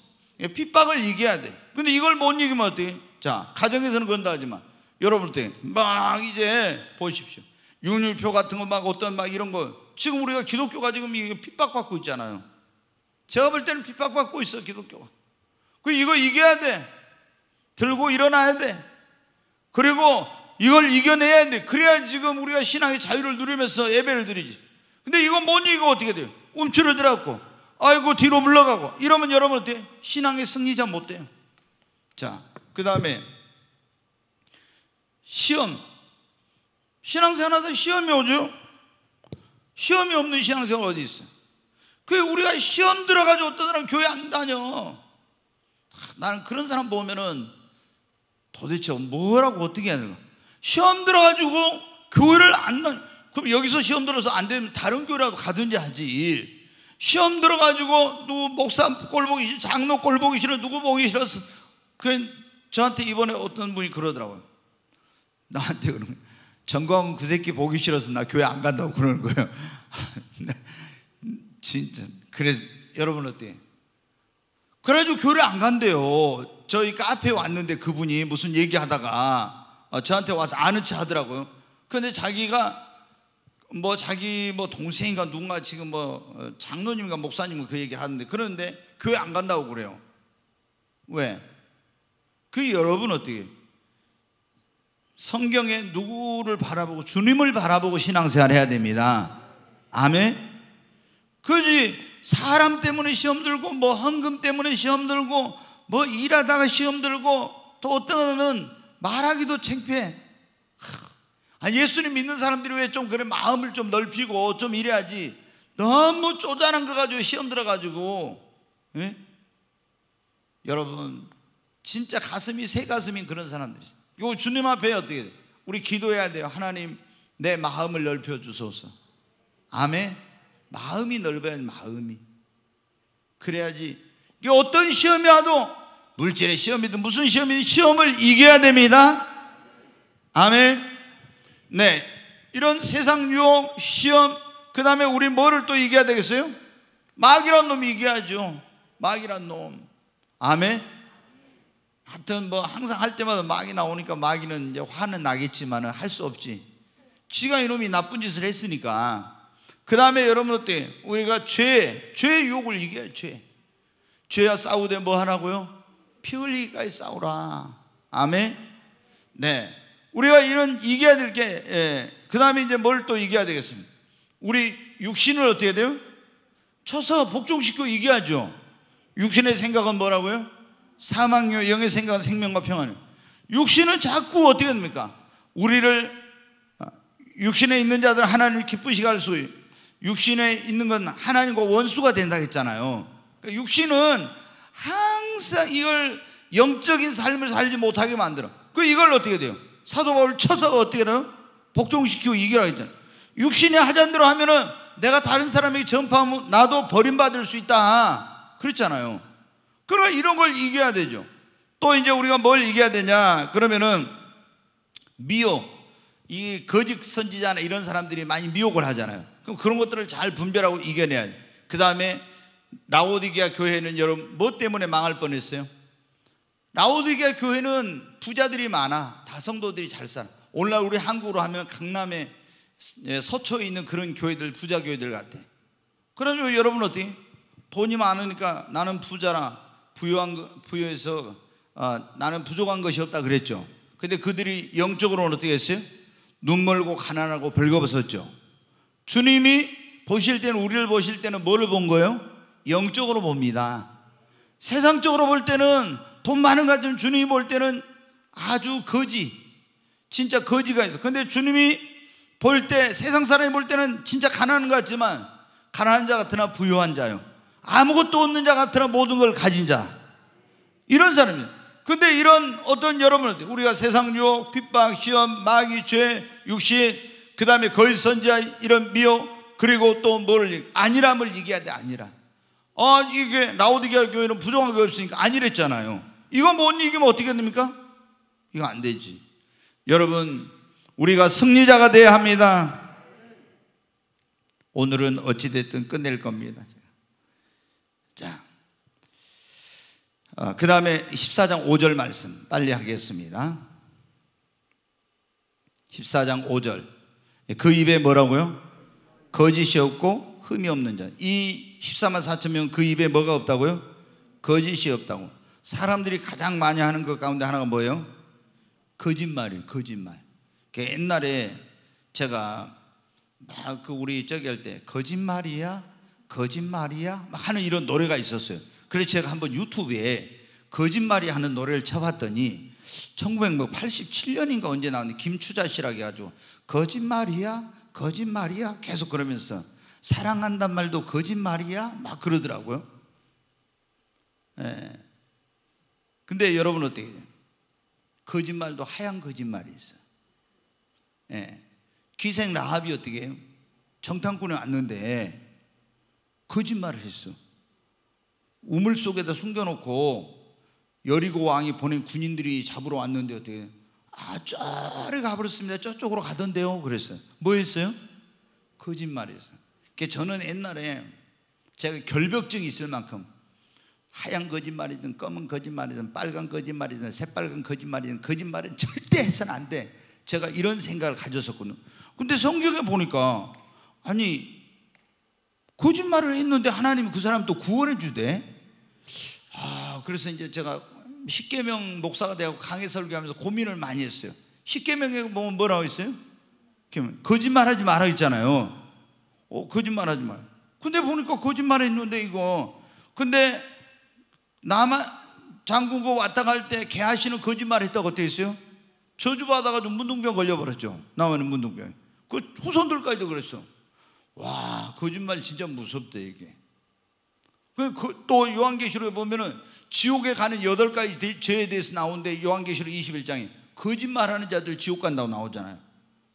핍박을 이겨야 돼. 근데 이걸 못 이기면 어때 자, 가정에서는 그런다 하지만 여러분 들막 이제 보십시오. 윤율표 같은 거 막 어떤 막 이런 거 지금 우리가 기독교가 지금 이게 핍박받고 있잖아요. 제가 볼 때는 핍박받고 있어 기독교가. 그 이거 이겨야 돼. 들고 일어나야 돼. 그리고 이걸 이겨내야 돼. 그래야 지금 우리가 신앙의 자유를 누리면서 예배를 드리지. 근데 이거 못 이기고 어떻게 돼요? 움츠러들었고 아이고 뒤로 물러가고 이러면 여러분 어때 신앙의 승리자 못 돼요. 자, 그 다음에 시험. 신앙생활에서 시험이 오죠? 시험이 없는 신앙생활 어디 있어요? 그 우리가 시험 들어가지고 어떤 사람 교회 안 다녀. 나는 그런 사람 보면은 도대체 뭐라고 어떻게 해야 되나? 시험 들어가지고 교회를 안 다녀. 그럼 여기서 시험 들어서 안 되면 다른 교회라도 가든지 하지. 시험 들어가지고 누구 목사 꼴보기 싫어 장로 꼴보기 싫어 누구 보기 싫어서그 저한테 이번에 어떤 분이 그러더라고요 나한테 그러면 정광훈 그 새끼 보기 싫어서 나 교회 안 간다고 그러는 거예요 *laughs* 진짜 그래서 여러분 어때요? 그래가지고 교회 안 간대요 저희 카페에 왔는데 그분이 무슨 얘기하다가 어, 저한테 와서 아는 체 하더라고요 근데 자기가 뭐 자기 뭐 동생인가 누군가 지금 뭐 어, 장로님인가 목사님은 그 얘기를 하는데 그런데 교회 안 간다고 그래요. 왜? 그 여러분 어떻게 성경에 누구를 바라보고 주님을 바라보고 신앙생활 해야 됩니다. 아멘. 그지 사람 때문에 시험 들고 뭐 헌금 때문에 시험 들고 뭐 일하다가 시험 들고 또 어떤 는 말하기도 창피해. 아, 예수님 믿는 사람들이 왜 좀 그래 마음을 좀 넓히고 좀 이래야지. 너무 쪼잔한 거 가지고 시험 들어가지고. 예? 여러분 진짜 가슴이 새 가슴인 그런 사람들이 있어요. 요 주님 앞에 어떻게 돼 우리 기도해야 돼요. 하나님 내 마음을 넓혀 주소서. 아멘. 마음이 넓어야 마음이. 그래야지 이게 어떤 시험이 와도 물질의 시험이든 무슨 시험이든 시험을 이겨야 됩니다. 아멘. 네. 이런 세상 유혹, 시험, 그 다음에 우리 뭐를 또 이겨야 되겠어요? 마귀란 놈 이겨야죠. 마귀란 놈. 아멘? 하여튼 뭐 항상 할 때마다 마귀 나오니까 마귀는 이제 화는 나겠지만 할수 없지. 지가 이놈이 나쁜 짓을 했으니까. 그 다음에 여러분 어때? 우리가 죄, 죄의 유혹을 이겨야 죄. 죄야 싸우되 뭐 하라고요? 피 흘리기까지 싸우라. 아멘? 네. 우리가 이런 이겨야 될 게, 예. 그 다음에 이제 뭘 또 이겨야 되겠습니까? 우리 육신을 어떻게 돼요? 쳐서 복종시켜 이겨야죠. 육신의 생각은 뭐라고요? 사망요, 영의 생각은 생명과 평안 육신은 자꾸 어떻게 됩니까? 우리를, 아, 육신에 있는 자들은 하나님을 기쁘시게 할 수, 육신에 있는 건 하나님과 원수가 된다 했잖아요. 그러니까 육신은 항상 이걸 영적인 삶을 살지 못하게 만들어. 그 이걸 어떻게 돼요? 사도 바울 쳐서 어떻게 하는 복종시키고 이기라 했잖아. 육신의 하잔대로 하면은 내가 다른 사람에게 전파하면 나도 버림받을 수 있다. 그랬잖아요. 그러나 이런 걸 이겨야 되죠. 또 이제 우리가 뭘 이겨야 되냐? 그러면은 미혹, 이 거짓 선지자나 이런 사람들이 많이 미혹을 하잖아요. 그럼 그런 것들을 잘 분별하고 이겨내야 돼. 그 다음에 라오디게아 교회는 여러분 뭐 때문에 망할 뻔했어요? 라오디게 교회는 부자들이 많아 다성도들이 잘 살아 오늘날 우리 한국으로 하면 강남에 예, 서초에 있는 그런 교회들 부자 교회들 같아 그래서 여러분 어떻게 돈이 많으니까 나는 부자라 부유한 부유해서 어, 나는 부족한 것이 없다 그랬죠 근데 그들이 영적으로는 어떻게 했어요? 눈멀고 가난하고 벌거벗었죠 주님이 보실 때는 우리를 보실 때는 뭐를 본 거예요? 영적으로 봅니다 세상적으로 볼 때는 돈 많은 것 같으면 주님이 볼 때는 아주 거지, 진짜 거지가 있어. 근데 주님이 볼 때, 세상 사람이 볼 때는 진짜 가난한 것 같지만, 가난한 자 같으나 부유한 자요. 아무것도 없는 자 같으나 모든 걸 가진 자. 이런 사람이에요. 근데 이런 어떤 여러분, 우리가 세상 유혹, 핍박, 시험, 마귀, 죄, 육신, 그 다음에 거짓선자, 이런 미혹, 그리고 또 뭐를, 아니람을 얘기해야 돼, 아니라. 어, 이게 라우디게아 교회는 부정한 게 없으니까 아니랬잖아요. 이거 못 뭐 이기면 뭐 어떻게 됩니까? 이거 안 되지. 여러분, 우리가 승리자가 돼야 합니다. 오늘은 어찌됐든 끝낼 겁니다. 자. 어, 그 다음에 14장 5절 말씀 빨리 하겠습니다. 14장 5절. 그 입에 뭐라고요? 거짓이 없고 흠이 없는 자. 이 14만 4천 명 그 입에 뭐가 없다고요? 거짓이 없다고. 사람들이 가장 많이 하는 것 그 가운데 하나가 뭐예요? 거짓말이에요, 거짓말. 그 옛날에 제가 막 그 우리 저기 할 때 거짓말이야, 거짓말이야 하는 이런 노래가 있었어요. 그래서 제가 한번 유튜브에 거짓말이 하는 노래를 쳐봤더니 1987년인가 언제 나온 김추자 씨라고 해가지고 거짓말이야, 거짓말이야 계속 그러면서 사랑한단 말도 거짓말이야 막 그러더라고요. 예. 근데 여러분 어떻게 돼요? 거짓말도 하얀 거짓말이 있어. 예. 기생 라합이 어떻게 해요? 정탐꾼에 왔는데 거짓말을 했어. 우물 속에다 숨겨놓고 여리고 왕이 보낸 군인들이 잡으러 왔는데 어떻게 해요? 아, 저리 가버렸습니다. 저쪽으로 가던데요. 그랬어요. 뭐 했어요? 거짓말했어요. 그러니까 저는 옛날에 제가 결벽증이 있을 만큼 하얀 거짓말이든 검은 거짓말이든 빨간 거짓말이든 새빨간 거짓말이든 거짓말은 절대 해서는 안 돼. 제가 이런 생각을 가졌었거든요. 근데 성경에 보니까 아니 거짓말을 했는데 하나님이 그 사람 또 구원해 주대. 아, 그래서 이제 제가 십계명 목사가 되고 강의 설교하면서 고민을 많이 했어요. 십계명에 보면 뭐라고 했어요? 거짓말하지 말아 있잖아요 어, 거짓말하지 말. 근데 보니까 거짓말했는데 이거. 근데 남한 장군고 왔다 갈 때 개하시는 거짓말 했다고 어떻어요 저주받아가지고 문둥병 걸려버렸죠. 나만는 문둥병. 그 후손들까지도 그랬어. 와, 거짓말 진짜 무섭다, 이게. 그, 그, 또 요한계시록에 보면은 지옥에 가는 여덟 가지 죄에 대해서 나오는데 요한계시록 21장에 거짓말하는 자들 지옥 간다고 나오잖아요.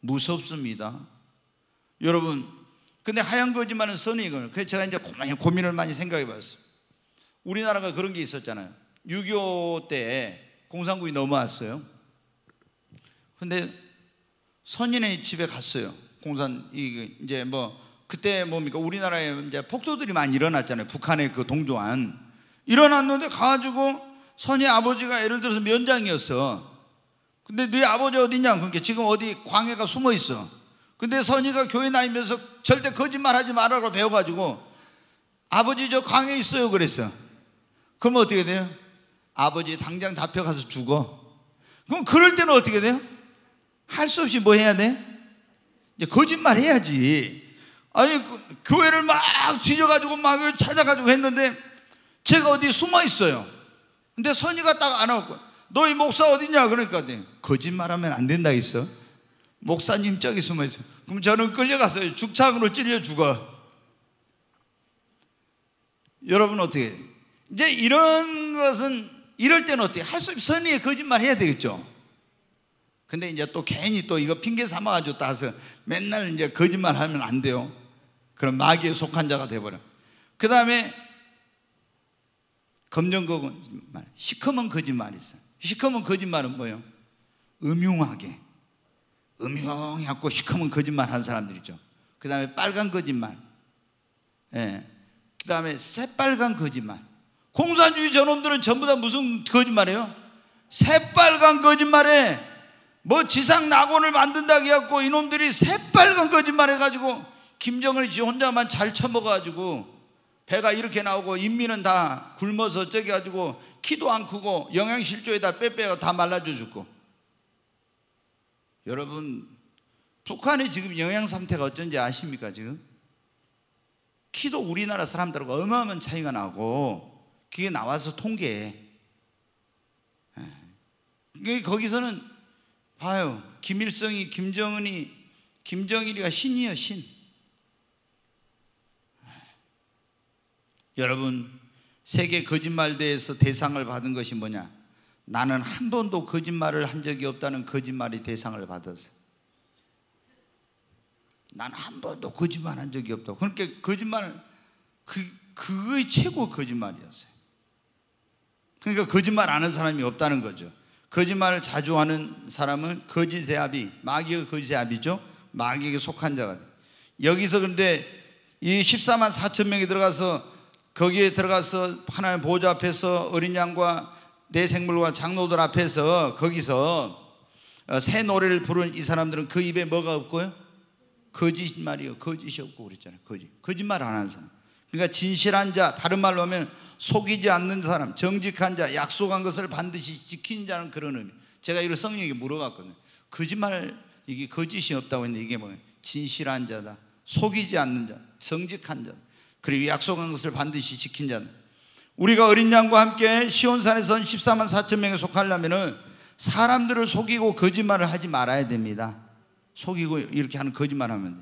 무섭습니다. 여러분, 근데 하얀 거짓말은 선의거든 그래서 제가 이제 고민을 많이 생각해 봤어요. 우리나라가 그런 게 있었잖아요. 6.25때 공산국이 넘어왔어요. 근데 선인의 집에 갔어요. 공산 이제 뭐 그때 뭡니까 우리나라에 이제 폭도들이 많이 일어났잖아요. 북한의 그 동조한 일어났는데 가지고 가 선의 아버지가 예를 들어서 면장이었어. 근데 네 아버지 어디냐? 그러니까 지금 어디 광해가 숨어 있어. 근데 선이가 교회 나이면서 절대 거짓말하지 말라고 배워가지고 아버지 저 광해 있어요 그랬어. 그러면 어떻게 돼요? 아버지 당장 잡혀가서 죽어. 그럼 그럴 때는 어떻게 돼요? 할 수 없이 뭐 해야 돼? 이제 거짓말 해야지. 아니, 그, 교회를 막 뒤져가지고 막 찾아가지고 했는데 제가 어디 숨어 있어요. 근데 선이가 딱안 왔고, 너희 목사 어디냐? 그러니까 거짓말하면 안 된다 했어. 목사님 저기 숨어 있어. 그럼 저는 끌려갔어 죽창으로 찔려 죽어. 여러분 어떻게 이제 이런 것은 이럴 때는 어떻게 할 수 없이 선의의 거짓말 해야 되겠죠. 근데 이제 또 괜히 또 이거 핑계 삼아가지고 따서 맨날 이제 거짓말 하면 안 돼요. 그럼 마귀에 속한 자가 돼버려. 그 다음에 검정 거짓말, 시커먼 거짓말이 있어. 시커먼 거짓말은 뭐예요? 음흉하게. 음흉하고 시커먼 거짓말 한 사람들이죠. 그 다음에 빨간 거짓말. 예. 그 다음에 새빨간 거짓말. 공산주의 저놈들은 전부 다 무슨 거짓말이에요? 새빨간 거짓말에 뭐 지상 낙원을 만든다 해갖고 이놈들이 새빨간 거짓말 해가지고 김정은이 지 혼자만 잘 처먹어가지고 배가 이렇게 나오고 인민은 다 굶어서 저기 가지고 키도 안 크고 영양실조에다 빼빼가 다 말라 죽고 여러분 북한의 지금 영양 상태가 어쩐지 아십니까 지금? 키도 우리나라 사람들하고 어마어마한 차이가 나고 그게 나와서 통계에. 예. 거기서는 봐요. 김일성이, 김정은이, 김정일이가 신이요, 신. 예. 여러분, 세계 거짓말대에서 대상을 받은 것이 뭐냐? 나는 한 번도 거짓말을 한 적이 없다는 거짓말이 대상을 받았어. 나는 한 번도 거짓말 한 적이 없다. 그러니까 거짓말, 그, 그의 최고 거짓말이었어요. 그러니까 거짓말 안 하는 사람이 없다는 거죠. 거짓말을 자주 하는 사람은 거짓의 아비, 마귀의 거짓의 아비죠. 마귀에게 속한 자가 돼. 여기서 근데 이 14만 4천 명이 들어가서 거기에 들어가서 하나님 보좌 앞에서 어린 양과 내 생물과 장로들 앞에서 거기서 어, 새 노래를 부른 이 사람들은 그 입에 뭐가 없고요? 거짓말이요. 거짓이 없고 그랬잖아요. 거짓. 거짓말 안 하는 사람. 그러니까 진실한 자, 다른 말로 하면 속이지 않는 사람, 정직한 자, 약속한 것을 반드시 지킨 자는 그런 의미. 제가 이걸 성령에게 물어봤거든요. 거짓말, 이게 거짓이 없다고 했는데 이게 뭐예요? 진실한 자다. 속이지 않는 자, 정직한 자. 그리고 약속한 것을 반드시 지킨 자. 우리가 어린 양과 함께 시온산에서 14만 4천 명에 속하려면은 사람들을 속이고 거짓말을 하지 말아야 됩니다. 속이고 이렇게 하는 거짓말 하면 돼.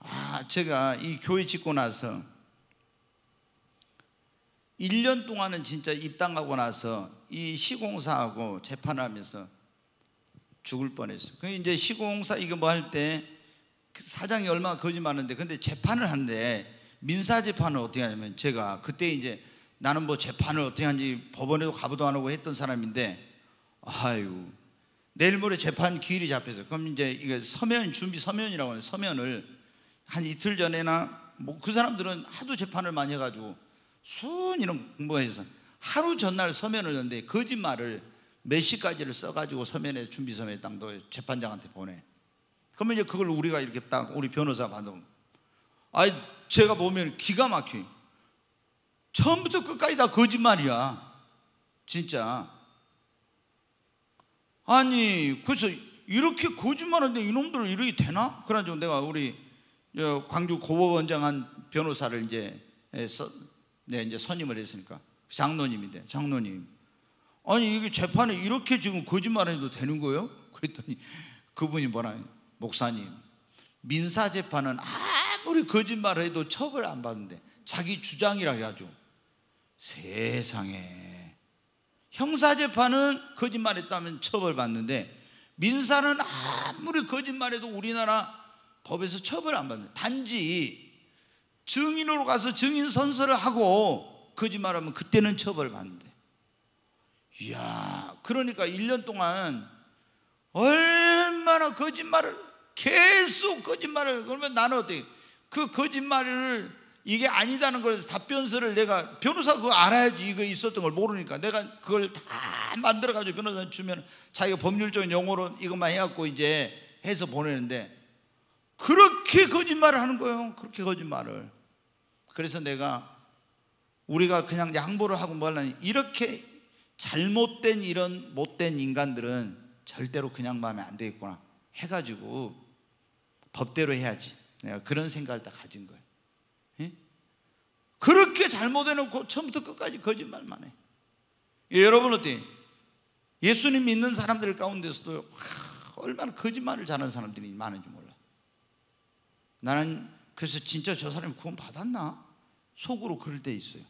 아, 제가 이 교회 짓고 나서 1년 동안은 진짜 입당하고 나서 이 시공사하고 재판하면서 죽을 뻔했어요. 그 이제 시공사 이거 뭐 할때 그 사장이 얼마나 거짓말하는데 근데 재판을 하는데 민사 재판을 어떻게 하냐면 제가 그때 이제 나는 뭐 재판을 어떻게 하는지 법원에도 가보도 안 하고 했던 사람인데 아유 내일 모레 재판 기일이 잡혀서 그럼 이제 이게 서면 준비 서면이라고 하는 서면을 한 이틀 전에나 뭐 그 사람들은 하도 재판을 많이 해가지고 순이는 공부해서 하루 전날 서면을 넣는데 거짓말을 몇 시까지를 써가지고 서면에 준비 서면에 땅도 재판장한테 보내. 그러면 이제 그걸 우리가 이렇게 딱 우리 변호사 받으면 아니 제가 보면 기가 막히 처음부터 끝까지 다 거짓말이야. 진짜. 아니 그래서 이렇게 거짓말하는데 이놈들 이렇게 되나? 그래가지고 내가 우리 광주 고법원장 한 변호사를 이제 네, 이제 선임을 했으니까. 장로님인데, 장로님. 아니, 이게 재판에 이렇게 지금 거짓말 해도 되는 거예요? 그랬더니 그분이 뭐라, 목사님. 민사재판은 아무리 거짓말 해도 처벌 안 받는데, 자기 주장이라 해야죠. 세상에. 형사재판은 거짓말 했다면 처벌 받는데, 민사는 아무리 거짓말해도 우리나라 법에서 처벌 안 받는데, 단지 증인으로 가서 증인 선서를 하고 거짓말하면 그때는 처벌받는데. 이야, 그러니까 1년 동안 얼마나 거짓말을 계속 거짓말을 그러면 나는 어떻게 그 거짓말을 이게 아니다는 걸 답변서를 내가 변호사 그거 알아야지 이거 있었던 걸 모르니까 내가 그걸 다 만들어 가지고 변호사한 주면 자기가 법률적인 용어로 이것만 해갖고 이제 해서 보내는데 그렇게 거짓말을 하는 거예요. 그렇게 거짓말을. 그래서 내가 우리가 그냥 양보를 하고 말라니 뭐 이렇게 잘못된 이런 못된 인간들은 절대로 그냥 마음에 안 되겠구나 해가지고 법대로 해야지 내가 그런 생각을 다 가진 거예요 예? 그렇게 잘못해놓고 처음부터 끝까지 거짓말만 해 예, 여러분 어때? 예수님 믿는 사람들 가운데서도 하, 얼마나 거짓말을 잘하는 사람들이 많은지 몰라 나는 그래서 진짜 저 사람이 구원 받았나? 속으로 그럴 때 있어요.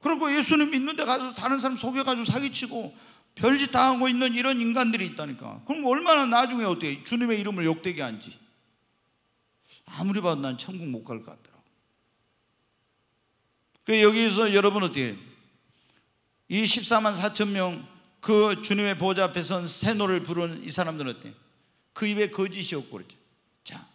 그리고 예수님 믿는데 가서 다른 사람 속여가지고 사기치고 별짓 다 하고 있는 이런 인간들이 있다니까. 그럼 얼마나 나중에 어떻게 주님의 이름을 욕되게 한지. 아무리 봐도 난 천국 못 갈 것 같더라고. 그 여기서 여러분 어떻게 이 14만 4천 명 그 주님의 보좌 앞에 선 새노를 부르이 사람들은 어때? 그 입에 거짓이 없고 그러죠. 자,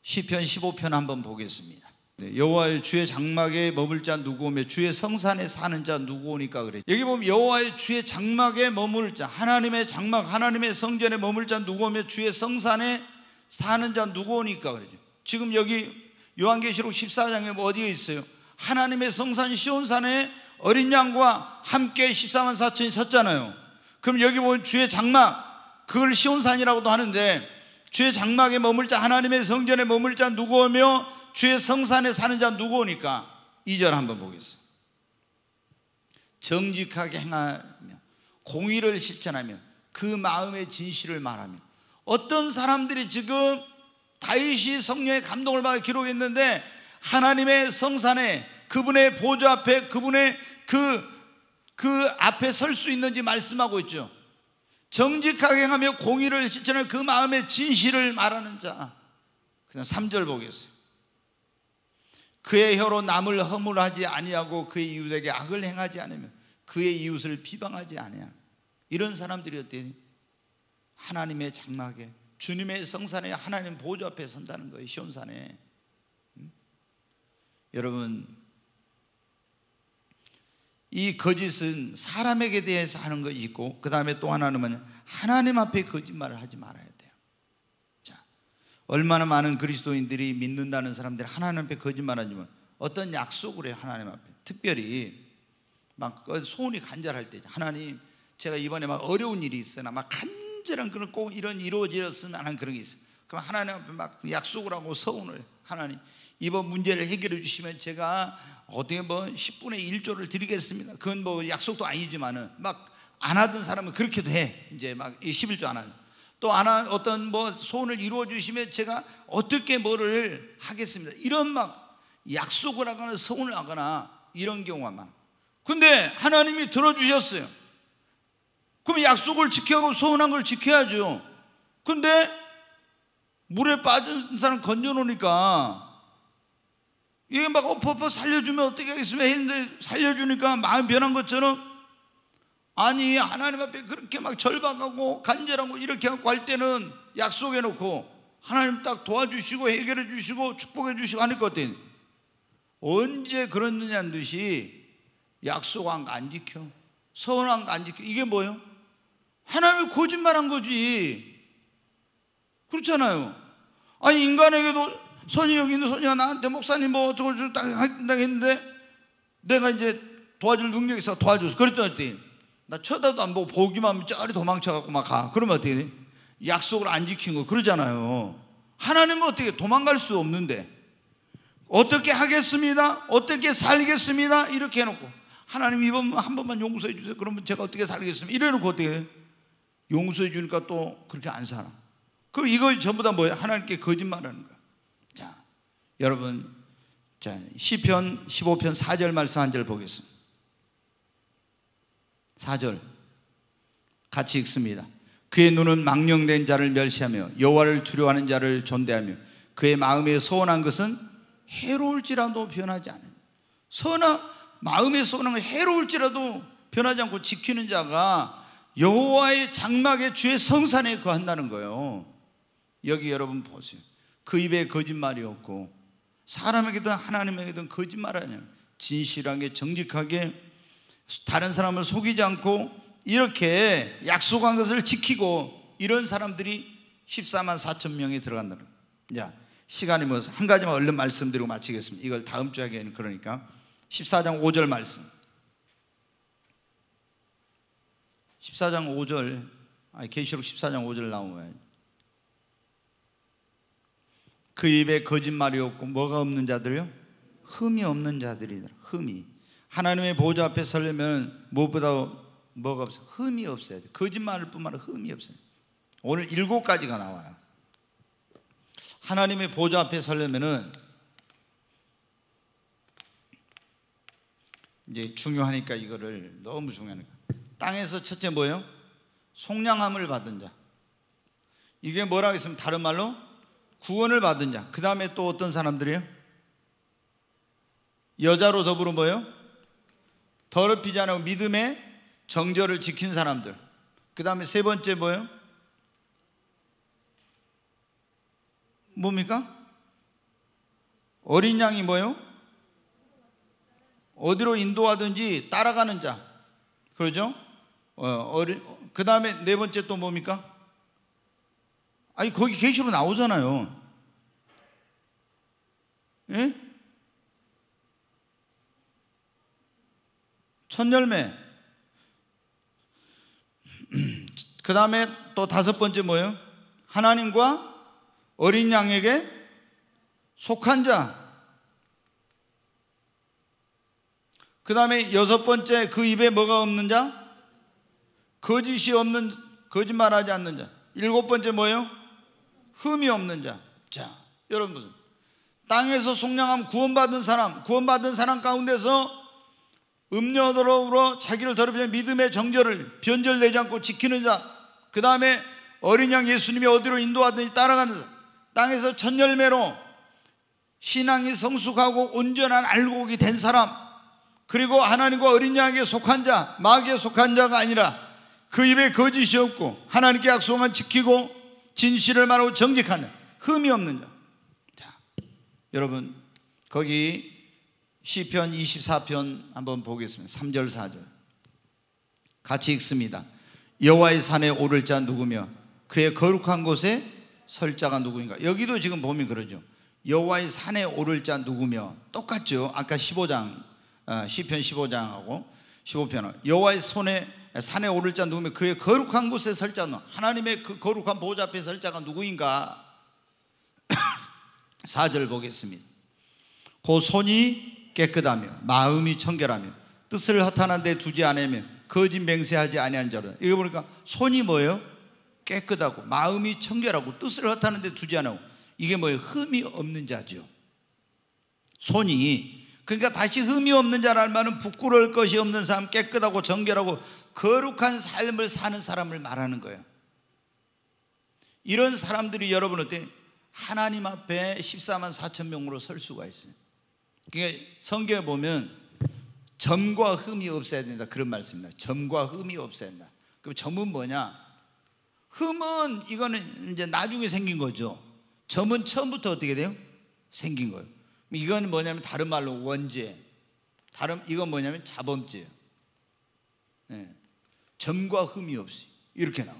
시편 15편 한번 보겠습니다. 네, 여호와의 주의 장막에 머물 자 누구 오며 주의 성산에 사는 자 누구 오니까 그래. 여기 보면 여호와의 주의 장막에 머물 자 하나님의 장막 하나님의 성전에 머물 자 누구 오며 주의 성산에 사는 자 누구 오니까 그러죠. 지금 여기 요한계시록 14장에 뭐 어디에 있어요? 하나님의 성산 시온산에 어린 양과 함께 14만 4천이 섰잖아요. 그럼 여기 보면 주의 장막 그걸 시온산이라고도 하는데 주의 장막에 머물 자 하나님의 성전에 머물 자 누구 오며 주의 성산에 사는 자 누구니까 오 2절 한번 보겠습니다. 정직하게 행하며 공의를 실천하며 그 마음의 진실을 말하며 어떤 사람들이 지금 다윗이 성령의 감동을 받아 기록했는데 하나님의 성산에 그분의 보좌 앞에 그분의 그, 그 앞에 설 수 있는지 말씀하고 있죠. 정직하게 행하며 공의를 실천할 그 마음의 진실을 말하는 자. 그냥 3절 보겠어요. 그의 혀로 남을 허물하지 아니하고 그의 이웃에게 악을 행하지 않으면 그의 이웃을 비방하지 아니하 이런 사람들이 어때 하나님의 장막에 주님의 성산에 하나님 보좌 앞에 선다는 거예요 시온산에 음? 여러분 이 거짓은 사람에게 대해서 하는 것이 있고 그 다음에 또 하나는 뭐냐 하나님 앞에 거짓말을 하지 말아야 돼 얼마나 많은 그리스도인들이 믿는다는 사람들이 하나님 앞에 거짓말하지만 어떤 약속을 해요 하나님 앞에 특별히 막 그 소원이 간절할 때 하나님 제가 이번에 막 어려운 일이 있으나 막 간절한 그런 꼭 이런 이루어졌으면 하는 그런 게 있어요 그럼 하나님 앞에 막 약속을 하고 서운을 해요. 하나님 이번 문제를 해결해 주시면 제가 어떻게 뭐 10분의 1조를 드리겠습니다 그건 뭐 약속도 아니지만은 막 안 하던 사람은 그렇게도 해 이제 막 11조 안 하는 또 하나 어떤 뭐 소원을 이루어 주시면 제가 어떻게 뭐를 하겠습니다. 이런 막 약속을 하거나 소원을 하거나 이런 경우가 많아. 근데 하나님이 들어주셨어요. 그럼 약속을 지켜고 소원한 걸 지켜야죠. 근데 물에 빠진 사람 건져놓으니까 이게 막 어퍼퍼 살려주면 어떻게 하겠습니까? 했는데 살려주니까 마음 변한 것처럼 아니 하나님 앞에 그렇게 막 절박하고 간절하고 이렇게 할 때는 약속해 놓고 하나님 딱 도와주시고 해결해 주시고 축복해 주시고 하니까 어때? 언제 그랬느냐는 듯이 약속한 거 안 지켜 서운한 거 안 지켜 이게 뭐예요? 하나님이 거짓말한 거지 그렇잖아요 아니 인간에게도 선이 여기 있는 선이가 나한테 목사님 뭐 어쩌고 저쩌고 딱 했는데 내가 이제 도와줄 능력이 있어 도와줘서 그랬더니 나 쳐다도 안 보고 보기만 하면 저리 도망쳐갖고 막 가. 그러면 어떻게 돼? 약속을 안 지킨 거 그러잖아요. 하나님은 어떻게 도망갈 수 없는데 어떻게 하겠습니다? 어떻게 살겠습니다? 이렇게 해놓고 하나님 이번 한 번만 용서해 주세요. 그러면 제가 어떻게 살겠습니까? 이래놓고 어떻게 해? 용서해 주니까 또 그렇게 안 살아. 그럼 이걸 전부 다 뭐예요? 하나님께 거짓말하는 거야. 자, 여러분, 자1 0편 15편 4절 말씀 한 절 보겠습니다. 4절 같이 읽습니다. 그의 눈은 망령된 자를 멸시하며 여호와를 두려워하는 자를 존대하며 그의 마음에 소원한 것은 해로울지라도 변하지 않은 선한 마음에 소원한 건 해로울지라도 변하지 않고 지키는 자가 여호와의 장막에 주의 성산에 거한다는 거예요. 여기 여러분 보세요. 그 입에 거짓말이 없고 사람에게든 하나님에게든 거짓말 아니야. 진실하게 정직하게 다른 사람을 속이지 않고 이렇게 약속한 것을 지키고 이런 사람들이 14만 4천 명이 들어간다는 자, 시간이 뭐한 가지만 얼른 말씀드리고 마치겠습니다. 이걸 다음 주에 하기에는 그러니까 14장 5절 말씀. 14장 5절 아니 계시록 14장 5절 나오면 그 입에 거짓말이 없고 뭐가 없는 자들요? 흠이 없는 자들이더라. 흠이. 하나님의 보좌 앞에 서려면 무엇보다 뭐가 없어? 흠이 없어야 돼. 거짓말을 뿐만 아니라 흠이 없어요. 오늘 일곱 가지가 나와요. 하나님의 보좌 앞에 서려면은 이제 중요하니까 이거를 너무 중요하니까 땅에서 첫째 뭐예요? 속량함을 받은 자. 이게 뭐라고 했으면 다른 말로 구원을 받은 자. 그 다음에 또 어떤 사람들이에요? 여자로 더불어 뭐예요? 더럽히지 않고 믿음의 정절을 지킨 사람들. 그 다음에 세 번째 뭐예요? 뭡니까? 어린 양이 뭐요? 어디로 인도하든지 따라가는 자. 그러죠? 어, 그 다음에 네 번째 또 뭡니까? 아니, 거기 계시로 나오잖아요. 예? 첫 열매. 그 다음에 또 다섯 번째 뭐예요? 하나님과 어린 양에게 속한 자. 그 다음에 여섯 번째 그 입에 뭐가 없는 자? 거짓이 없는, 거짓말하지 않는 자. 일곱 번째 뭐예요? 흠이 없는 자. 자, 여러분. 땅에서 속량함 구원받은 사람, 구원받은 사람 가운데서 음료도로 자기를 더럽히는 믿음의 정절을 변절되지 않고 지키는 자. 그 다음에 어린 양 예수님이 어디로 인도하든지 따라가는 자. 땅에서 첫 열매로 신앙이 성숙하고 온전한 알곡이 된 사람. 그리고 하나님과 어린 양에 게 속한 자, 마귀에 속한 자가 아니라 그 입에 거짓이 없고 하나님께 약속만 지키고 진실을 말하고 정직하는 흠이 없는 자. 자 여러분 거기 시편 24편 한번 보겠습니다. 3절 4절. 같이 읽습니다. 여호와의 산에 오를 자 누구며 그의 거룩한 곳에 설 자가 누구인가? 여기도 지금 보면 그러죠. 여호와의 산에 오를 자 누구며 똑같죠. 아까 15장 어, 시편 15장하고 15편은 여호와의 손에 산에 오를 자 누구며 그의 거룩한 곳에 설 자는 하나님의 그 거룩한 보좌 앞에 설 자가 누구인가? 4절 *coughs* 보겠습니다. 그 손이 깨끗하며 마음이 청결하며 뜻을 허탄한 데 두지 않으며 거짓 맹세하지 아니한 자라 이거 보니까 손이 뭐예요? 깨끗하고 마음이 청결하고 뜻을 허탄한 데 두지 않고 이게 뭐예요? 흠이 없는 자죠 손이 그러니까 다시 흠이 없는 자라 말은 부끄러울 것이 없는 사람 깨끗하고 정결하고 거룩한 삶을 사는 사람을 말하는 거예요 이런 사람들이 여러분 어때? 하나님 앞에 14만 4천 명으로 설 수가 있어요 그러니까 성경에 보면 점과 흠이 없어야 된다 그런 말씀입니다. 점과 흠이 없어야 된다. 그럼 점은 뭐냐? 흠은 이거는 이제 나중에 생긴 거죠. 점은 처음부터 어떻게 돼요? 생긴 거예요. 이건 뭐냐면 다른 말로 원죄. 다른 이건 뭐냐면 자범죄. 예. 점과 흠이 없이 이렇게 나오.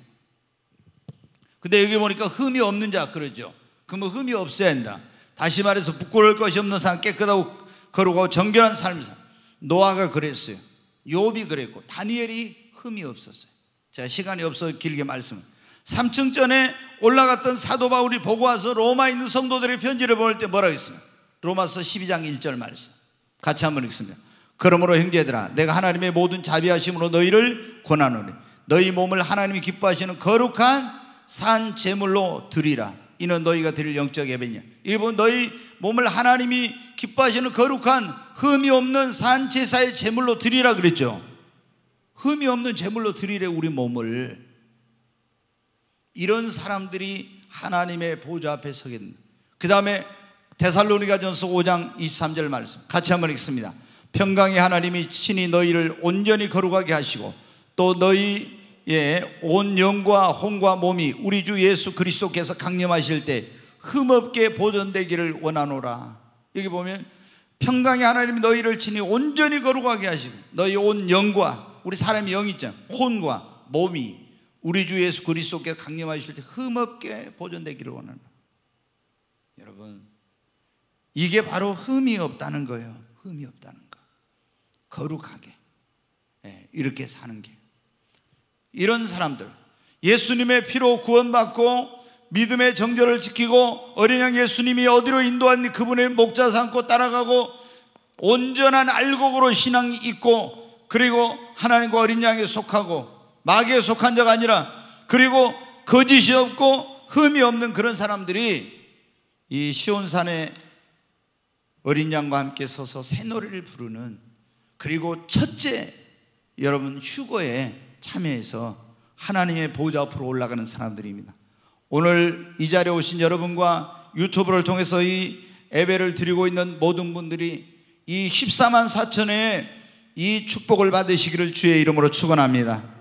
근데 여기 보니까 흠이 없는 자 그러죠. 그러면 흠이 없어야 한다. 다시 말해서 부끄러울 것이 없는 삶, 깨끗하고 거룩하고 정결한 삶을 살. 노아가 그랬어요. 요비 그랬고 다니엘이 흠이 없었어요. 제가 시간이 없어 길게 말씀을. 3층 전에 올라갔던 사도 바울이 보고 와서 로마 있는 성도들의 편지를 보낼 때 뭐라고 했습니 로마서 12장 1절 말씀. 같이 한번 읽습니다. 그러므로 형제들아 내가 하나님의 모든 자비하심으로 너희를 권하노니 너희 몸을 하나님이 기뻐하시는 거룩한 산 제물로 드리라. 이는 너희가 드릴 영적 예배냐 일본 너희 몸을 하나님이 기뻐하시는 거룩한 흠이 없는 산제사의 제물로 드리라 그랬죠 흠이 없는 제물로 드리래 우리 몸을 이런 사람들이 하나님의 보좌 앞에 서겠그 다음에 데살로니가 전서 5장 23절 말씀 같이 한번 읽습니다 평강의 하나님이 친히 너희를 온전히 거룩하게 하시고 또 너희 예, 온 영과 혼과 몸이 우리 주 예수 그리스도께서 강림하실 때 흠없게 보존되기를 원하노라. 여기 보면 평강의 하나님 이 너희를 치니 온전히 거룩하게 하시고 너희 온 영과 우리 사람이 영이 있잖아. 혼과 몸이 우리 주 예수 그리스도께서 강림하실 때 흠없게 보존되기를 원하노라. 여러분 이게 바로 흠이 없다는 거예요. 흠이 없다는 거. 거룩하게 예, 이렇게 사는 게. 이런 사람들 예수님의 피로 구원받고 믿음의 정절을 지키고 어린 양 예수님이 어디로 인도한 그분의 목자 삼고 따라가고 온전한 알곡으로 신앙이 있고 그리고 하나님과 어린 양에 속하고 마귀에 속한 자가 아니라 그리고 거짓이 없고 흠이 없는 그런 사람들이 이 시온산에 어린 양과 함께 서서 새 노래를 부르는 그리고 첫째 여러분 휴거에 참여해서 하나님의 보좌 앞으로 올라가는 사람들입니다. 오늘 이 자리에 오신 여러분과 유튜브를 통해서 이 예배를 드리고 있는 모든 분들이 이 14만 4천의 이 축복을 받으시기를 주의 이름으로 축원합니다.